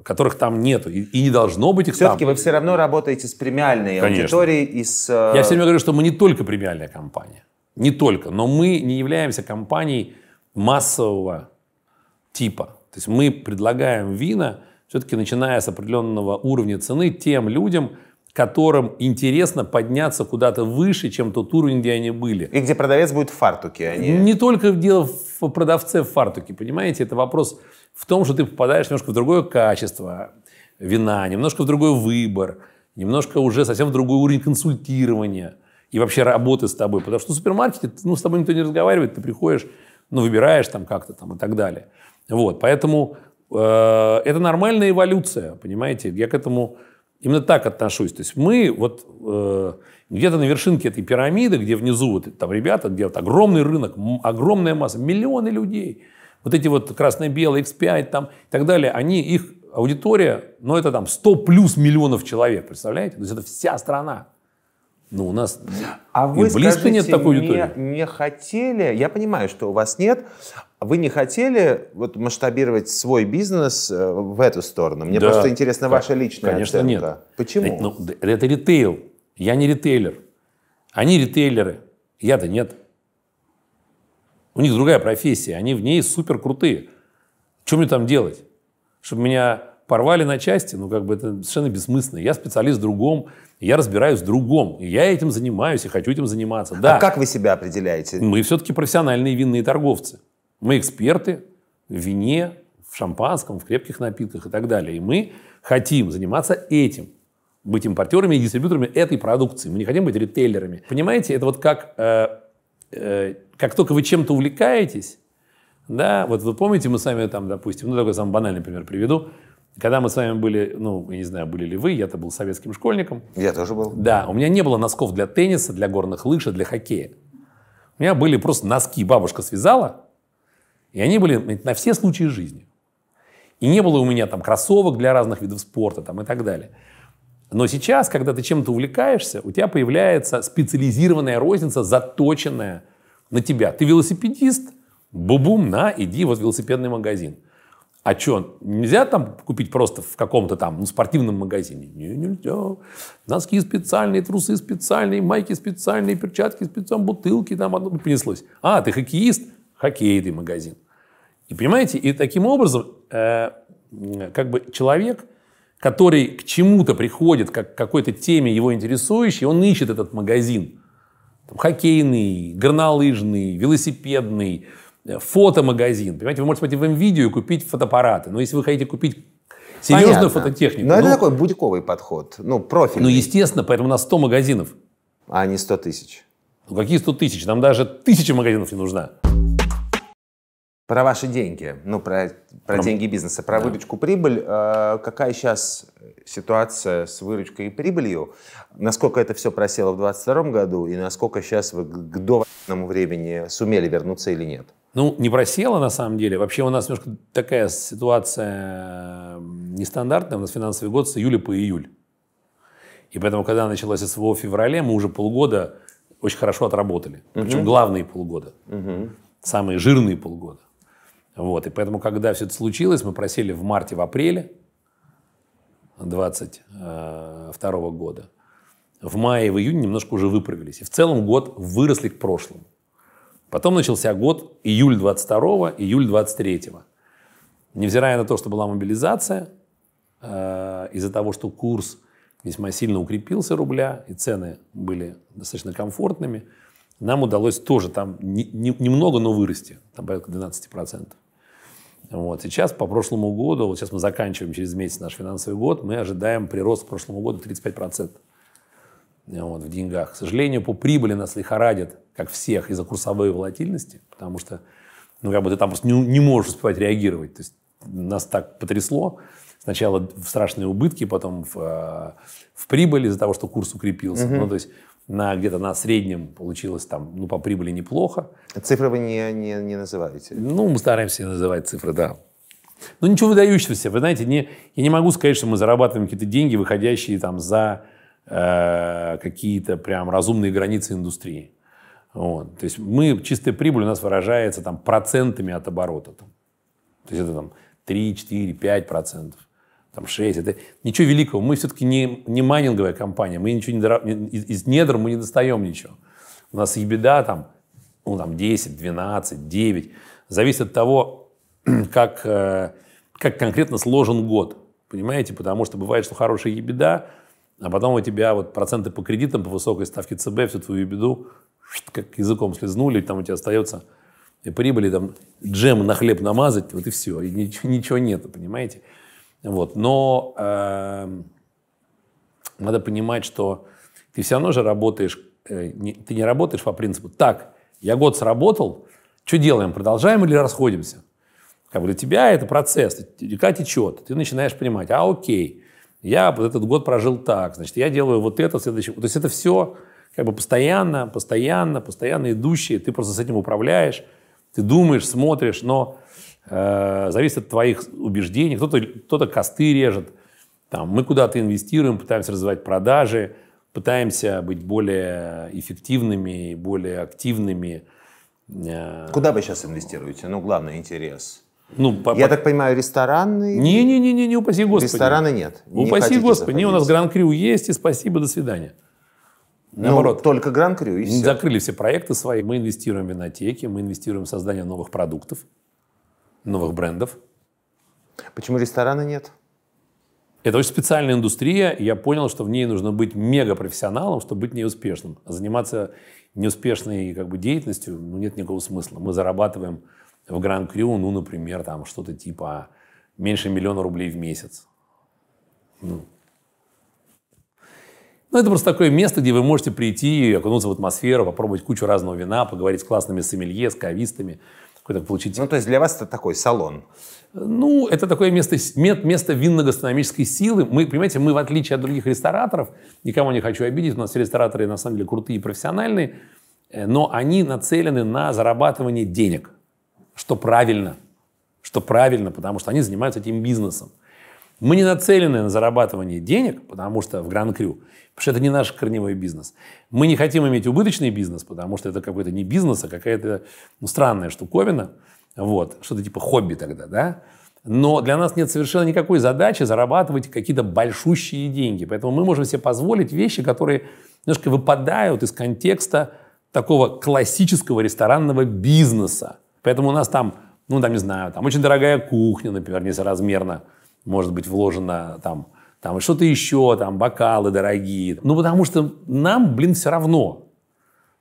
которых там нету и, и не должно быть их Все-таки там. вы все равно работаете с премиальной Конечно. аудиторией и с... Э, Я все время говорю, что мы не только премиальная компания. Не только. Но мы не являемся компанией массового типа. То есть мы предлагаем вина все-таки начиная с определенного уровня цены тем людям, которым интересно подняться куда-то выше, чем тот уровень, где они были. И где продавец будет в фартуке, а не... Не только дело в продавце в фартуке, понимаете? Это вопрос в том, что ты попадаешь немножко в другое качество вина, немножко в другой выбор, немножко уже совсем в другой уровень консультирования и вообще работы с тобой. Потому что в супермаркете ну, с тобой никто не разговаривает, ты приходишь, ну, выбираешь там как-то там и так далее. Вот, поэтому э, это нормальная эволюция, понимаете? Я к этому Именно так отношусь. То есть мы вот э, где-то на вершинке этой пирамиды, где внизу вот там ребята где вот огромный рынок, огромная масса, миллионы людей. Вот эти вот красно-белые, X5 там и так далее, они, их аудитория, ну это там 100 плюс миллионов человек, представляете? То есть это вся страна. Ну, у нас а вы близко скажите, нет такой аудитории. Не, не хотели, я понимаю, что у вас нет, а вы не хотели вот масштабировать свой бизнес э, в эту сторону? Мне да, просто интересна ваша личная Конечно, оценка. нет. Почему? Это, ну, это ритейл. Я не ритейлер. Они ритейлеры. Я-то нет. У них другая профессия. Они в ней супер крутые. Что мне там делать? Чтобы меня порвали на части, ну, как бы это совершенно бессмысленно. Я специалист в другом, я разбираюсь в другом. я этим занимаюсь и хочу этим заниматься. А да. А как вы себя определяете? Мы все-таки профессиональные винные торговцы. Мы эксперты в вине, в шампанском, в крепких напитках и так далее. И мы хотим заниматься этим быть импортерами и дистрибьюторами этой продукции. Мы не хотим быть ритейлерами. Понимаете, это вот как, э, э, как только вы чем-то увлекаетесь, да, вот вы помните, мы с вами там, допустим, ну, такой самый банальный пример приведу. Когда мы с вами были, ну, я не знаю, были ли вы, я-то был советским школьником. Я тоже был. Да, у меня не было носков для тенниса, для горных лыж для хоккея. У меня были просто носки, бабушка связала, и они были на все случаи жизни. И не было у меня там кроссовок для разных видов спорта там, и так далее. Но сейчас, когда ты чем-то увлекаешься, у тебя появляется специализированная розница, заточенная на тебя. Ты велосипедист, бубум, на, иди вот в велосипедный магазин. А что, нельзя там купить просто в каком-то там ну, спортивном магазине? Не, нельзя. Носки специальные, трусы специальные, майки специальные, перчатки специальные, бутылки там, одно ну, понеслось. А, ты хоккеист? Хоккейный магазин. И понимаете, и таким образом э, как бы человек, который к чему-то приходит, как к какой-то теме его интересующей, он ищет этот магазин. Там, хоккейный, горнолыжный, велосипедный, э, фотомагазин. Понимаете, вы можете пойти в видео и купить фотоаппараты. Но если вы хотите купить серьезную Понятно. фототехнику... Но ну, это такой бутиковый подход, ну, профиль. Ну, естественно, поэтому у нас 100 магазинов. А не 100 тысяч. Ну, какие 100 тысяч? Нам даже тысяча магазинов не нужна. Про ваши деньги, ну, про, про, про... деньги бизнеса, про да. выручку, прибыль. Э, какая сейчас ситуация с выручкой и прибылью? Насколько это все просело в 2022 году и насколько сейчас вы к довоенному времени сумели вернуться или нет? Ну, не просело на самом деле. Вообще у нас немножко такая ситуация нестандартная. У нас финансовый год с июля по июль. И поэтому, когда началось СВО в феврале, мы уже полгода очень хорошо отработали. Угу. Причем главные полгода. Угу. Самые жирные полгода. Вот, и поэтому, когда все это случилось, мы просили в марте, в апреле 22 э, года. В мае и в июне немножко уже выправились. И в целом год выросли к прошлому. Потом начался год июль 22 июль 23 го Невзирая на то, что была мобилизация, э, из-за того, что курс весьма сильно укрепился рубля, и цены были достаточно комфортными, нам удалось тоже там не, немного, но вырасти, там порядка 12%. процентов. Вот. Сейчас по прошлому году, вот сейчас мы заканчиваем через месяц наш финансовый год, мы ожидаем прирост к прошлому году 35% вот, в деньгах. К сожалению, по прибыли нас лихорадят, как всех, из-за курсовой волатильности, потому что ну, как бы ты там просто не, не можешь успевать реагировать. То есть нас так потрясло. Сначала в страшные убытки, потом в, э, в прибыль из-за того, что курс укрепился. Угу. Ну, то есть на где-то на среднем получилось там, ну, по прибыли неплохо. Цифры вы не, не, не называете? Ну, мы стараемся не называть цифры, да. Ну, ничего выдающегося. Вы знаете, не, я не могу сказать, что мы зарабатываем какие-то деньги, выходящие там за э, какие-то прям разумные границы индустрии. Вот. То есть мы, чистая прибыль у нас выражается там процентами от оборота. Там. То есть это там 3, 4, 5 процентов там 6. Это ничего великого. Мы все-таки не, не майнинговая компания. Мы ничего не дора... из недр мы не достаем ничего. У нас ебеда там, ну, там 10, 12, 9. Зависит от того, как, э, как конкретно сложен год. Понимаете? Потому что бывает, что хорошая ебеда, а потом у тебя вот проценты по кредитам по высокой ставке ЦБ всю твою ебеду как языком слезнули, и там у тебя остается и прибыли, там джем на хлеб намазать, вот и все, и ничего, ничего нету, понимаете? Вот. Но э, надо понимать, что ты все равно же работаешь, э, не, ты не работаешь по принципу «так, я год сработал, что делаем, продолжаем или расходимся?» Как бы для тебя это процесс, река течет, ты начинаешь понимать, а окей, я вот этот год прожил так, значит, я делаю вот это в То есть это все как бы постоянно, постоянно, постоянно идущие, ты просто с этим управляешь, ты думаешь, смотришь, но Э, зависит от твоих убеждений. Кто-то кто, -то, косты режет. Там, мы куда-то инвестируем, пытаемся развивать продажи, пытаемся быть более эффективными, более активными. Э, Куда вы сейчас инвестируете? Ну, главный интерес. Ну, по, Я по... так понимаю, рестораны? Не-не-не, не, не упаси господи. Рестораны нет. упаси не господи, не, у нас Гран Крю есть, и спасибо, до свидания. Ну, Наоборот. Ну, только Гран Крю и все. Закрыли все проекты свои. Мы инвестируем в винотеки, мы инвестируем в создание новых продуктов новых брендов. Почему ресторана нет? Это очень специальная индустрия, и я понял, что в ней нужно быть мегапрофессионалом, чтобы быть неуспешным. А заниматься неуспешной как бы, деятельностью ну, нет никакого смысла. Мы зарабатываем в Гран-Крю, ну, например, там что-то типа меньше миллиона рублей в месяц. Ну. ну, это просто такое место, где вы можете прийти, окунуться в атмосферу, попробовать кучу разного вина, поговорить с классными сомелье, с кавистами – куда получить... Ну, то есть для вас это такой салон? Ну, это такое место, место винно-гастрономической силы. Мы, понимаете, мы в отличие от других рестораторов, никого не хочу обидеть, у нас все рестораторы на самом деле крутые и профессиональные, э, но они нацелены на зарабатывание денег, что правильно, что правильно, потому что они занимаются этим бизнесом. Мы не нацелены на зарабатывание денег, потому что в Гран-Крю Потому что это не наш корневой бизнес. Мы не хотим иметь убыточный бизнес, потому что это какой-то не бизнес, а какая-то ну, странная штуковина. Вот, что-то типа хобби тогда, да? Но для нас нет совершенно никакой задачи зарабатывать какие-то большущие деньги. Поэтому мы можем себе позволить вещи, которые немножко выпадают из контекста такого классического ресторанного бизнеса. Поэтому у нас там, ну, там, не знаю, там очень дорогая кухня, например, несоразмерно может быть вложена там там что-то еще, там бокалы дорогие. Ну, потому что нам, блин, все равно.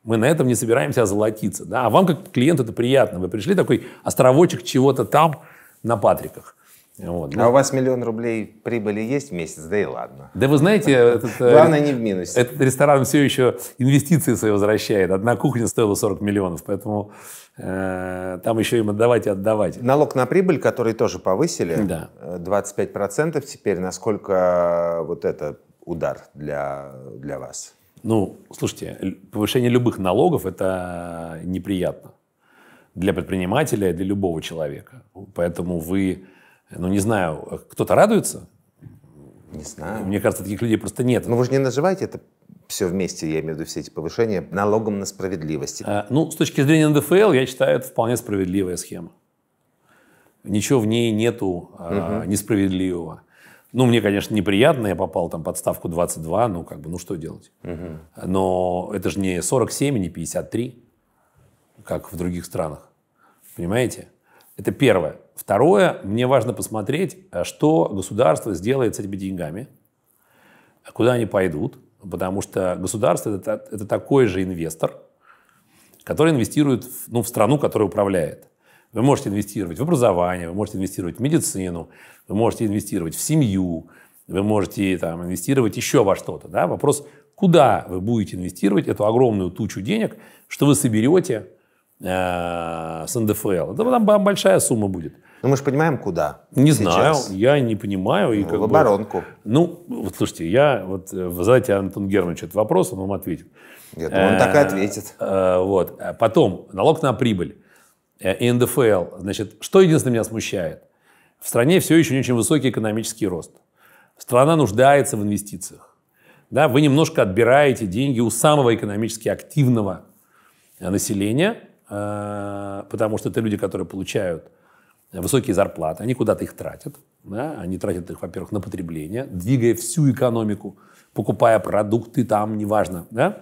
Мы на этом не собираемся золотиться, Да? А вам, как клиенту, это приятно. Вы пришли такой островочек чего-то там на Патриках. Вот. А ну. у вас миллион рублей прибыли есть в месяц, да и ладно. Да вы знаете, этот, э, главное не в минусе. Этот ресторан все еще инвестиции свои возвращает. Одна кухня стоила 40 миллионов, поэтому э, там еще им отдавать и отдавать. Налог на прибыль, который тоже повысили, да. 25% э, теперь. Насколько э, вот это удар для, для вас? Ну, слушайте, повышение любых налогов – это неприятно для предпринимателя, для любого человека. Поэтому вы ну, не знаю, кто-то радуется? Не знаю. Мне кажется, таких людей просто нет. Но ну, вы же не называете это все вместе, я имею в виду все эти повышения, налогом на справедливость. А, ну, с точки зрения НДФЛ, я считаю, это вполне справедливая схема. Ничего в ней нету угу. несправедливого. Ну, мне, конечно, неприятно, я попал там под ставку 22, ну, как бы, ну, что делать? Угу. Но это же не 47, не 53, как в других странах. Понимаете? Это первое. Второе, мне важно посмотреть, э, что государство сделает с этими деньгами, куда они пойдут, потому что государство это, это такой же инвестор, который инвестирует в, ну, в страну, которая управляет. Вы можете инвестировать в образование, вы можете инвестировать в медицину, вы можете инвестировать в семью, вы можете там, инвестировать еще во что-то. Да? Вопрос, куда вы будете инвестировать эту огромную тучу денег, что вы соберете э, с НДФЛ. Это там большая сумма будет. Но ну, мы же понимаем, куда. Не сейчас. знаю, я не понимаю. И ну, как в оборонку. Бы, ну, вот слушайте, я вот э, задайте Антон Германовичу этот вопрос, он вам ответит. Я думаю, он так и э, ответит. Э, вот. Потом, налог на прибыль и НДФЛ. Значит, что единственное меня смущает? В стране все еще не очень высокий экономический рост. Страна нуждается в инвестициях. Да, вы немножко отбираете деньги у самого экономически активного населения, потому что это люди, которые получают высокие зарплаты, они куда-то их тратят. Да? Они тратят их, во-первых, на потребление, двигая всю экономику, покупая продукты там, неважно. Да?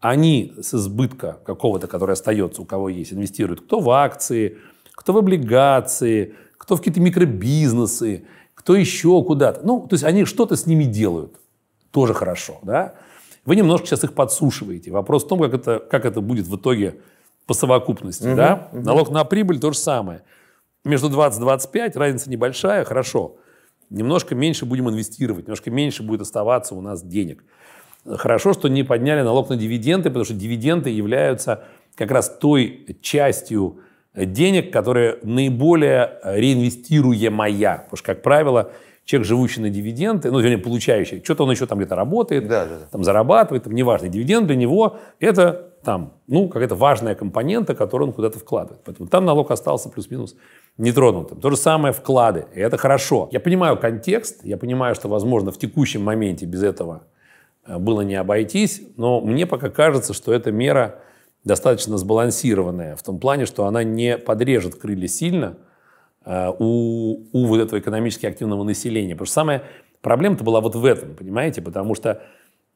Они с избытка какого-то, который остается, у кого есть, инвестируют кто в акции, кто в облигации, кто в какие-то микробизнесы, кто еще куда-то. Ну, то есть они что-то с ними делают. Тоже хорошо. Да? Вы немножко сейчас их подсушиваете. Вопрос в том, как это, как это будет в итоге по совокупности. Угу, да? угу. Налог на прибыль – то же самое – между 20-25, разница небольшая, хорошо. Немножко меньше будем инвестировать, немножко меньше будет оставаться у нас денег. Хорошо, что не подняли налог на дивиденды, потому что дивиденды являются как раз той частью денег, которая наиболее реинвестируемая. Потому что, как правило, человек, живущий на дивиденды, ну, вернее, получающий, что-то он еще там где-то работает, да, да, да. там зарабатывает, там неважно, дивиденд для него – это там, ну, какая-то важная компонента, которую он куда-то вкладывает. Поэтому там налог остался плюс-минус нетронутым. То же самое вклады, и это хорошо. Я понимаю контекст, я понимаю, что, возможно, в текущем моменте без этого э, было не обойтись, но мне пока кажется, что эта мера достаточно сбалансированная в том плане, что она не подрежет крылья сильно э, у, у вот этого экономически активного населения. Потому что самая проблема-то была вот в этом, понимаете? Потому что,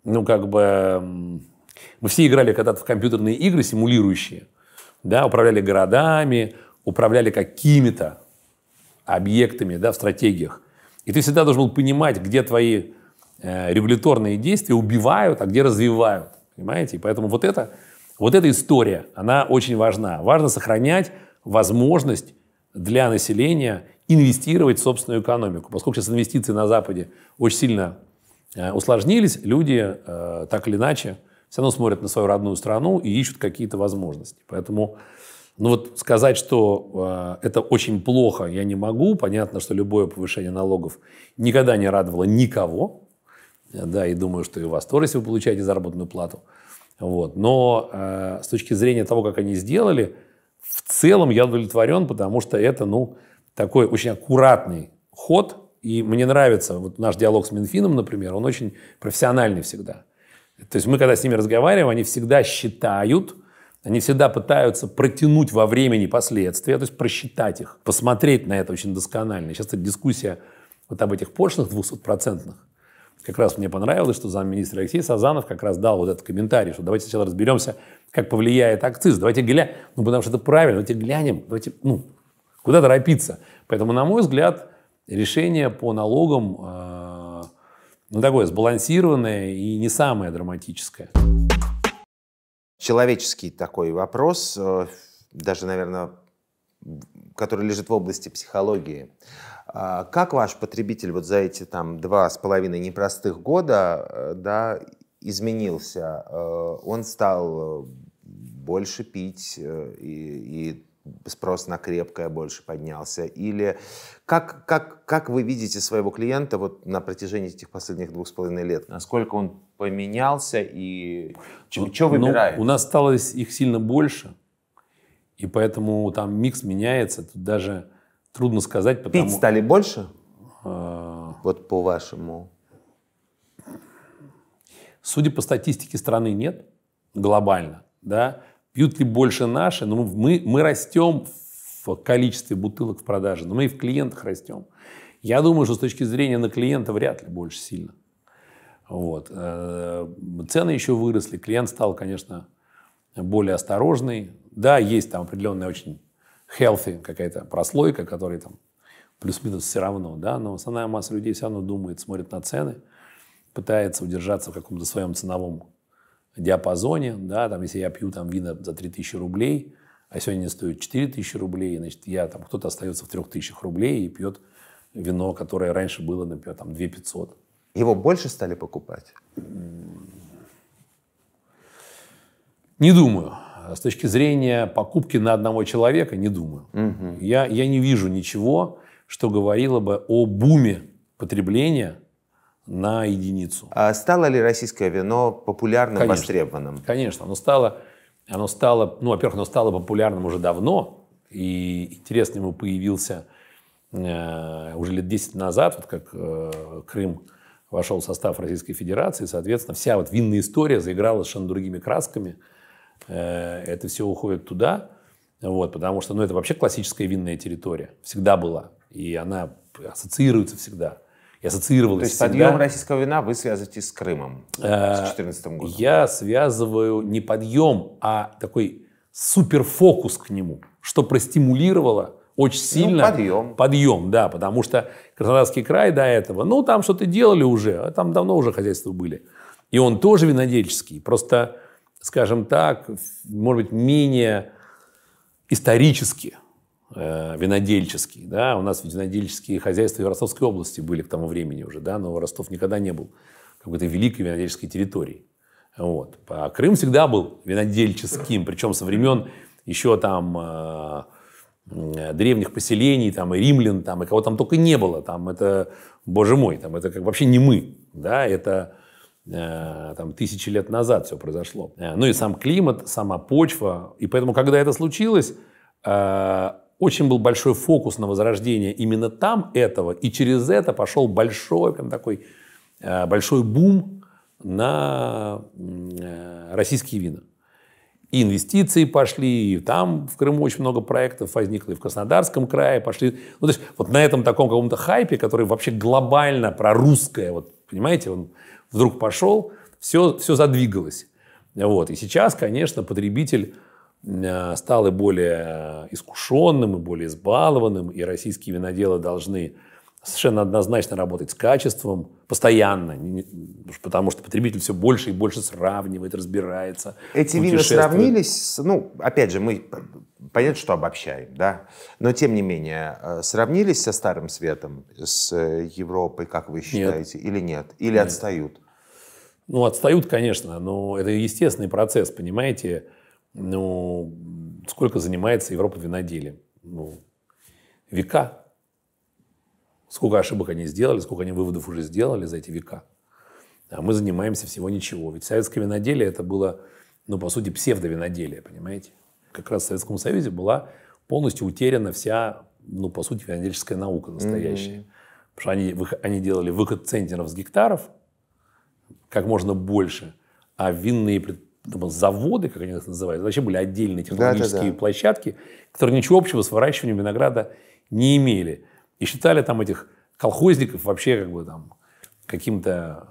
ну, как бы, мы все играли когда-то в компьютерные игры симулирующие, да, управляли городами, управляли какими-то объектами да, в стратегиях. И ты всегда должен был понимать, где твои э, регуляторные действия убивают, а где развивают. Понимаете? И поэтому вот, это, вот эта история, она очень важна. Важно сохранять возможность для населения инвестировать в собственную экономику. Поскольку сейчас инвестиции на Западе очень сильно э, усложнились, люди э, так или иначе все равно смотрят на свою родную страну и ищут какие-то возможности. Поэтому ну вот сказать, что э, это очень плохо, я не могу. Понятно, что любое повышение налогов никогда не радовало никого. Да, и думаю, что и вас тоже, если вы получаете заработную плату. Вот. Но э, с точки зрения того, как они сделали, в целом я удовлетворен, потому что это, ну, такой очень аккуратный ход. И мне нравится, вот наш диалог с Минфином, например, он очень профессиональный всегда. То есть мы, когда с ними разговариваем, они всегда считают, они всегда пытаются протянуть во времени последствия, то есть просчитать их, посмотреть на это очень досконально. Сейчас эта дискуссия вот об этих пошлых 200-процентных. Как раз мне понравилось, что замминистра Алексей Сазанов как раз дал вот этот комментарий, что давайте сначала разберемся, как повлияет акциз. Давайте глянем, ну потому что это правильно, давайте глянем, давайте, ну, куда торопиться. Поэтому, на мой взгляд, решение по налогам, э, ну, такое сбалансированное и не самое драматическое человеческий такой вопрос, э, даже, наверное, который лежит в области психологии. А, как ваш потребитель вот за эти там два с половиной непростых года э, да, изменился? Э, он стал больше пить и, и спрос на крепкое больше поднялся? Или как, как, как вы видите своего клиента вот на протяжении этих последних двух с половиной лет? Насколько он поменялся и что ну, ну выбирает? у нас стало их сильно больше, и поэтому там микс меняется, тут даже трудно сказать, потому... Пить стали больше? А... Вот по вашему. Судя по статистике страны, нет, глобально, да. Пьют ли больше наши? Ну, мы, мы растем в количестве бутылок в продаже, но мы и в клиентах растем. Я думаю, что с точки зрения на клиента вряд ли больше сильно. Вот. Э, цены еще выросли, клиент стал, конечно, более осторожный. Да, есть там определенная очень healthy какая-то прослойка, которая там плюс-минус все равно, да, но основная масса людей все равно думает, смотрит на цены, пытается удержаться в каком-то своем ценовом диапазоне, да, там, если я пью там вина за 3000 рублей, а сегодня они стоят 4000 рублей, значит, я там, кто-то остается в 3000 рублей и пьет вино, которое раньше было, например, там 2500. Его больше стали покупать? Не думаю. С точки зрения покупки на одного человека, не думаю. Угу. Я, я не вижу ничего, что говорило бы о буме потребления на единицу. А стало ли российское вино популярным, конечно, востребованным? Конечно, оно стало, оно стало, ну, во-первых, оно стало популярным уже давно, и интерес к нему появился э, уже лет 10 назад, вот как э, Крым вошел в состав Российской Федерации, соответственно, вся вот винная история заиграла совершенно другими красками. Э, это все уходит туда, вот, потому что ну, это вообще классическая винная территория. Всегда была. И она ассоциируется всегда. И ассоциировалась То есть всегда. подъем российского вина вы связываете с Крымом с 2014 годом? Я связываю не подъем, а такой суперфокус к нему, что простимулировало очень ну, сильно. Ну, подъем. Подъем, да, потому что Краснодарский край до этого, ну, там что-то делали уже, а там давно уже хозяйства были. И он тоже винодельческий, просто, скажем так, может быть, менее исторически э, винодельческий. Да? У нас винодельческие хозяйства в Ростовской области были к тому времени уже, да? но Ростов никогда не был какой-то великой винодельческой территорией. Вот. А Крым всегда был винодельческим, причем со времен еще там э, Э, древних поселений, там, и римлян, там, и кого там только не было. Там это, боже мой, там это как вообще не мы. Да? Это э, там, тысячи лет назад все произошло. Э, ну и сам климат, сама почва. И поэтому, когда это случилось, э, очень был большой фокус на возрождение именно там этого, и через это пошел большой, прям такой, э, большой бум на российские вина и инвестиции пошли, и там в Крыму очень много проектов возникло, и в Краснодарском крае пошли. Ну, то есть вот на этом таком каком-то хайпе, который вообще глобально про русское, вот понимаете, он вдруг пошел, все, все задвигалось. Вот. И сейчас, конечно, потребитель э, стал и более э, искушенным, и более избалованным, и российские виноделы должны совершенно однозначно работать с качеством постоянно, потому что потребитель все больше и больше сравнивает, разбирается. Эти вина сравнились, ну, опять же, мы понятно, что обобщаем, да, но тем не менее, э, сравнились со Старым Светом, с э, Европой, как вы считаете, нет. или нет? Или нет. отстают? Ну, отстают, конечно, но это естественный процесс, понимаете, ну, сколько занимается Европа виноделием? Ну, века, Сколько ошибок они сделали, сколько они выводов уже сделали за эти века. А мы занимаемся всего ничего. Ведь советское виноделие это было, ну, по сути, псевдовиноделие, понимаете? Как раз в Советском Союзе была полностью утеряна вся, ну, по сути, винодельческая наука настоящая. Mm-hmm. Потому что они, они делали выход центнеров с гектаров как можно больше, а винные ну, заводы, как они их называют, это вообще были отдельные технологические да, да, да. площадки, которые ничего общего с выращиванием винограда не имели. И считали там этих колхозников вообще как бы там каким-то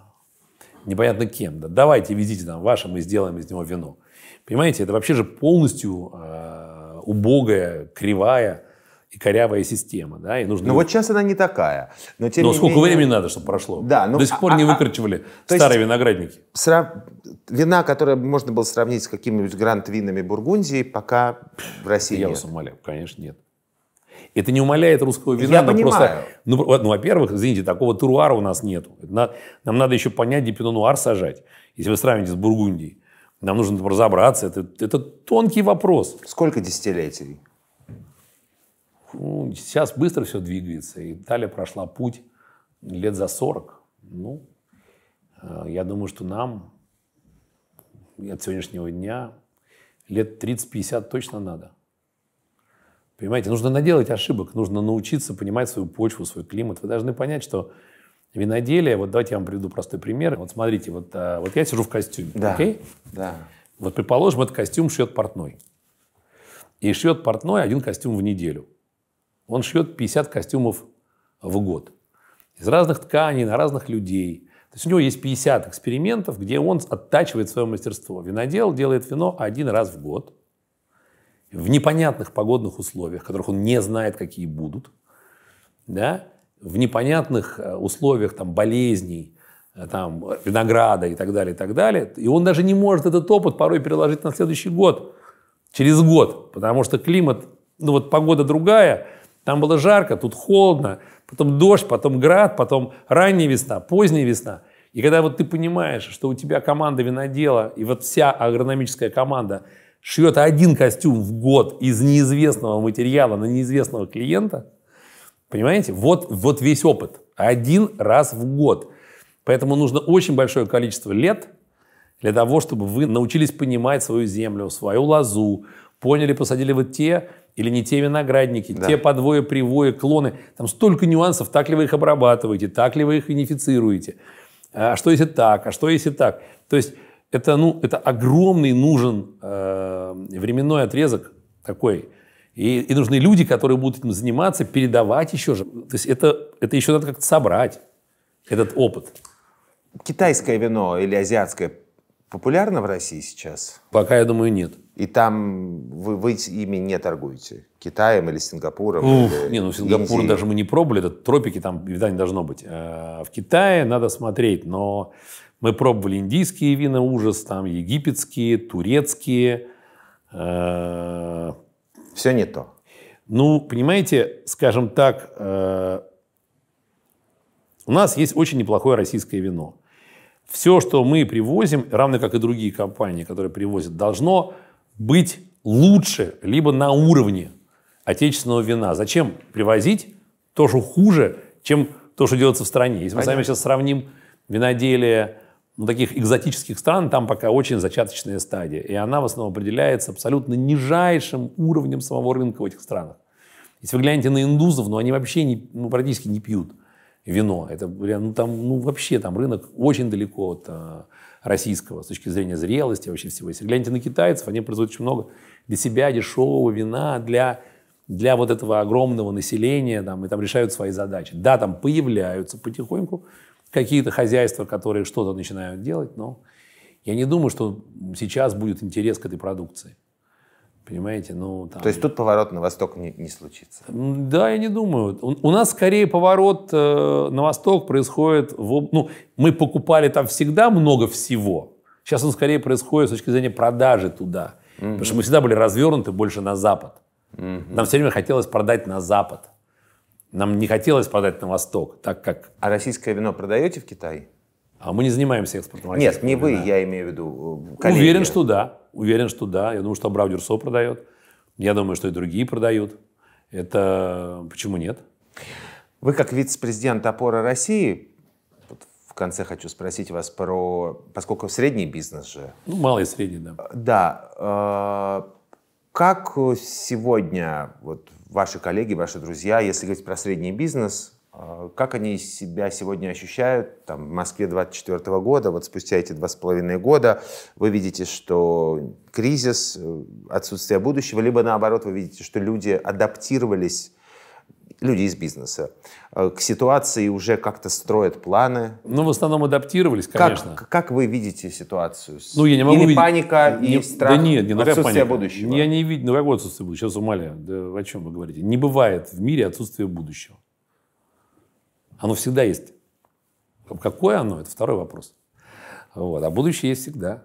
непонятно кем. Да, давайте, везите там ваше, мы сделаем из него вино. Понимаете, это вообще же полностью э, убогая, кривая и корявая система. Да, и нужно... Ну вот сейчас она не такая. Но, тем но сколько менее... времени надо, чтобы прошло? Да, ну, До сих пор а, не а, выкручивали а, старые виноградники. Срав... Вина, которую можно было сравнить с какими-нибудь гранд-винами Бургундии, пока в России Я нет. вас умоляю, конечно, нет. Это не умаляет русского вина. Я понимаю. Просто, ну, ну, во-первых, извините, такого туруара у нас нет. Нам надо еще понять, где пино-нуар сажать, если вы сравните с Бургундией. Нам нужно разобраться. Это, это тонкий вопрос. Сколько десятилетий? Ну, сейчас быстро все двигается. Италия прошла путь лет за 40. Ну, э, я думаю, что нам от сегодняшнего дня лет 30-50 точно надо. Понимаете, нужно наделать ошибок, нужно научиться понимать свою почву, свой климат. Вы должны понять, что виноделие, вот давайте я вам приведу простой пример. Вот смотрите, вот, а, вот я сижу в костюме, да. окей? Да. Вот предположим, этот костюм шьет портной. И шьет портной один костюм в неделю. Он шьет 50 костюмов в год. Из разных тканей, на разных людей. То есть у него есть 50 экспериментов, где он оттачивает свое мастерство. Винодел делает вино один раз в год – в непонятных погодных условиях, которых он не знает, какие будут, да, в непонятных э, условиях там, болезней, э, там, винограда и так далее, и так далее. И он даже не может этот опыт порой переложить на следующий год, через год, потому что климат, ну вот погода другая, там было жарко, тут холодно, потом дождь, потом град, потом ранняя весна, поздняя весна. И когда вот ты понимаешь, что у тебя команда винодела и вот вся агрономическая команда – шьет один костюм в год из неизвестного материала на неизвестного клиента, понимаете, вот, вот весь опыт. Один раз в год. Поэтому нужно очень большое количество лет для того, чтобы вы научились понимать свою землю, свою лозу, поняли, посадили вот те или не те виноградники, да. те подвои, привои, клоны. Там столько нюансов, так ли вы их обрабатываете, так ли вы их инифицируете. А что если так, а что если так. То есть это, ну, это огромный нужен э, временной отрезок такой. И, и нужны люди, которые будут этим заниматься, передавать еще же. То есть это, это еще надо как-то собрать, этот опыт. Китайское вино или азиатское популярно в России сейчас? Пока, я думаю, нет. И там вы, вы ими не торгуете? Китаем или Сингапуром? Уф, или не, ну Сингапур Индии. даже мы не пробовали, это тропики там, видать, не должно быть. Э, в Китае надо смотреть, но мы пробовали индийские вина ужас, там египетские, турецкие. Э, Все не то. Ну, понимаете, скажем так, э, у нас есть очень неплохое российское вино. Все, что мы привозим, равно как и другие компании, которые привозят, должно быть лучше, либо на уровне отечественного вина. Зачем привозить то, что хуже, чем то, что делается в стране? Если Понятно. мы с вами сейчас сравним виноделие ну, таких экзотических стран там пока очень зачаточная стадия. И она в основном определяется абсолютно нижайшим уровнем самого рынка в этих странах. Если вы глянете на индузов, ну, они вообще не, ну, практически не пьют вино. Это, ну, там, ну, вообще там рынок очень далеко от а, российского с точки зрения зрелости вообще всего. Если глянете на китайцев, они производят очень много для себя дешевого вина, для, для вот этого огромного населения, там, и там решают свои задачи. Да, там появляются потихоньку какие-то хозяйства, которые что-то начинают делать, но я не думаю, что сейчас будет интерес к этой продукции. Понимаете, ну там... То есть тут поворот на восток не, не случится? Да, я не думаю. У, у нас скорее поворот э, на восток происходит... В, ну, мы покупали там всегда много всего. Сейчас он скорее происходит с точки зрения продажи туда. Mm-hmm. Потому что мы всегда были развернуты больше на запад. Mm-hmm. Нам все время хотелось продать на запад. Нам не хотелось продать на восток, так как... А российское вино продаете в Китай? А мы не занимаемся экспортом Нет, не вы, вина. я имею в виду э, коллеги. Уверен, что да. Уверен, что да. Я думаю, что Абрау продает. Я думаю, что и другие продают. Это почему нет? Вы как вице-президент опоры России, вот в конце хочу спросить вас про, поскольку средний бизнес же. Ну, малый и средний, да. Да. Э, как сегодня вот ваши коллеги, ваши друзья, если говорить про средний бизнес, э, как они себя сегодня ощущают? Там, в Москве 24 года, вот спустя эти два с половиной года, вы видите, что кризис, э, отсутствие будущего, либо наоборот, вы видите, что люди адаптировались люди из бизнеса, э, к ситуации уже как-то строят планы? Ну, в основном адаптировались, конечно. Как, как вы видите ситуацию? Ну, я не могу Или видеть... паника, не, и страх, да нет, не ну, отсутствие паника. будущего? Я не видел, ну, какое отсутствие будущего? Сейчас умоляю, да, о чем вы говорите? Не бывает в мире отсутствия будущего. Оно всегда есть. Какое оно? Это второй вопрос. Вот. А будущее есть всегда.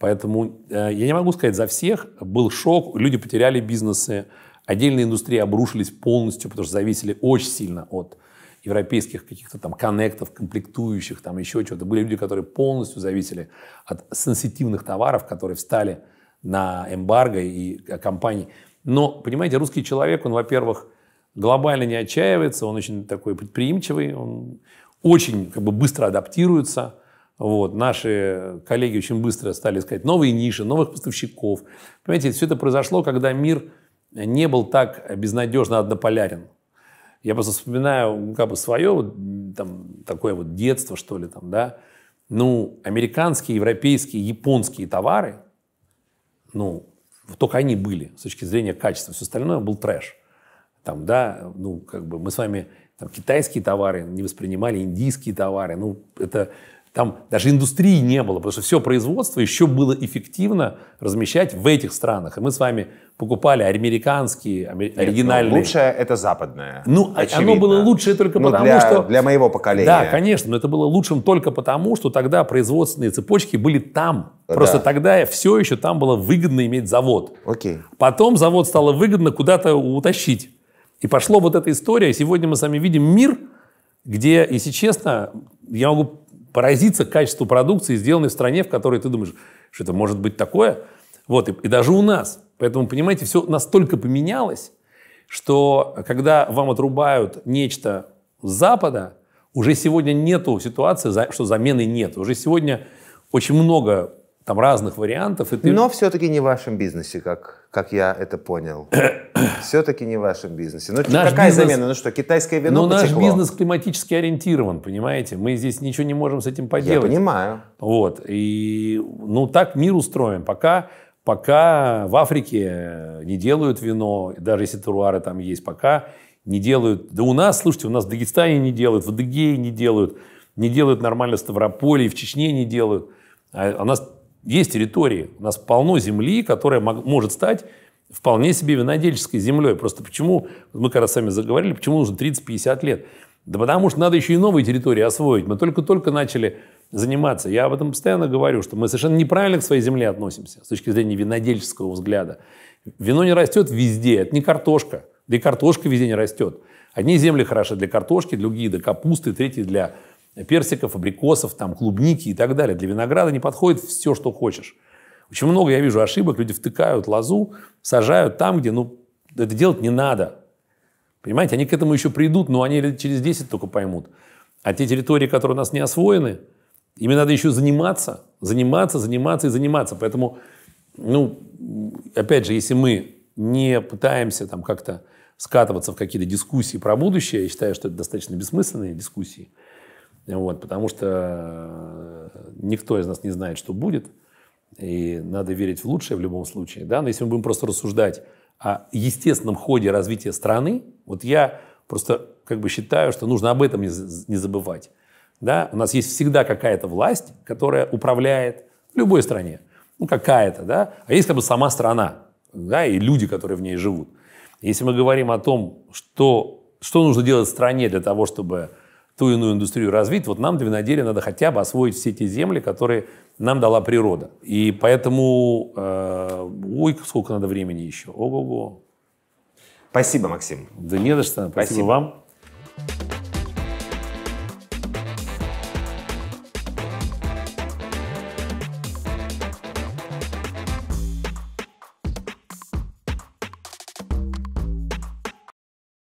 Поэтому э, я не могу сказать за всех. Был шок, люди потеряли бизнесы, Отдельные индустрии обрушились полностью, потому что зависели очень сильно от европейских каких-то там коннектов, комплектующих, там еще чего-то. Были люди, которые полностью зависели от сенситивных товаров, которые встали на эмбарго и компании. Но, понимаете, русский человек, он, во-первых, глобально не отчаивается, он очень такой предприимчивый, он очень как бы быстро адаптируется. Вот. Наши коллеги очень быстро стали искать новые ниши, новых поставщиков. Понимаете, все это произошло, когда мир не был так безнадежно однополярен. Я просто вспоминаю ну, как бы свое там, такое вот детство, что ли, там, да. Ну, американские, европейские, японские товары, ну, только они были с точки зрения качества. Все остальное был трэш. Там, да, ну, как бы мы с вами там, китайские товары не воспринимали, индийские товары. Ну, это там даже индустрии не было, потому что все производство еще было эффективно размещать в этих странах. И мы с вами покупали американские, ну, оригинальные. Ну, лучшее это западное. Ну, а, очевидно. оно было лучшее только ну, потому, для, что... Для моего поколения. Да, конечно, но это было лучшим только потому, что тогда производственные цепочки были там. Да. Просто тогда все еще там было выгодно иметь завод. Окей. Потом завод стало выгодно куда-то утащить. И пошла вот эта история. Сегодня мы с вами видим мир, где, если честно, я могу поразиться качеству продукции, сделанной в стране, в которой ты думаешь, что это может быть такое. Вот, и, и даже у нас. Поэтому, понимаете, все настолько поменялось, что когда вам отрубают нечто с Запада, уже сегодня нету ситуации, что замены нет. Уже сегодня очень много там разных вариантов. И ты... Но все-таки не в вашем бизнесе, как, как я это понял. все-таки не в вашем бизнесе. Ну, наш какая бизнес... замена? Ну что, китайское вино Но ну, потекло? наш бизнес климатически ориентирован, понимаете? Мы здесь ничего не можем с этим поделать. Я понимаю. Вот. И, ну, так мир устроен. Пока пока в Африке не делают вино, даже если теруары там есть, пока не делают. Да у нас, слушайте, у нас в Дагестане не делают, в Адыгее не делают, не делают нормально в Ставрополе, в Чечне не делают. А у а нас есть территории, у нас полно земли, которая может стать вполне себе винодельческой землей. Просто почему, мы как раз сами заговорили, почему нужно 30-50 лет? Да потому что надо еще и новые территории освоить. Мы только-только начали заниматься. Я об этом постоянно говорю, что мы совершенно неправильно к своей земле относимся с точки зрения винодельческого взгляда. Вино не растет везде, это не картошка. Да и картошка везде не растет. Одни земли хороши для картошки, другие для капусты, третьи для персиков, абрикосов, там, клубники и так далее. Для винограда не подходит все, что хочешь. Очень много я вижу ошибок. Люди втыкают лозу, сажают там, где ну, это делать не надо. Понимаете, они к этому еще придут, но они через 10 только поймут. А те территории, которые у нас не освоены, ими надо еще заниматься, заниматься, заниматься и заниматься. Поэтому, ну, опять же, если мы не пытаемся там как-то скатываться в какие-то дискуссии про будущее, я считаю, что это достаточно бессмысленные дискуссии, вот, потому что э, никто из нас не знает, что будет. И надо верить в лучшее в любом случае. Да? Но если мы будем просто рассуждать о естественном ходе развития страны, вот я просто как бы считаю, что нужно об этом не забывать. Да? У нас есть всегда какая-то власть, которая управляет в любой стране. Ну, какая-то, да? А есть как бы сама страна, да, и люди, которые в ней живут. Если мы говорим о том, что, что нужно делать стране для того, чтобы ту иную индустрию развить, вот нам для виноделия надо хотя бы освоить все те земли, которые нам дала природа. И поэтому, э, ой, сколько надо времени еще. Ого-го. Спасибо, Максим. Да не за что. Спасибо, Спасибо. вам.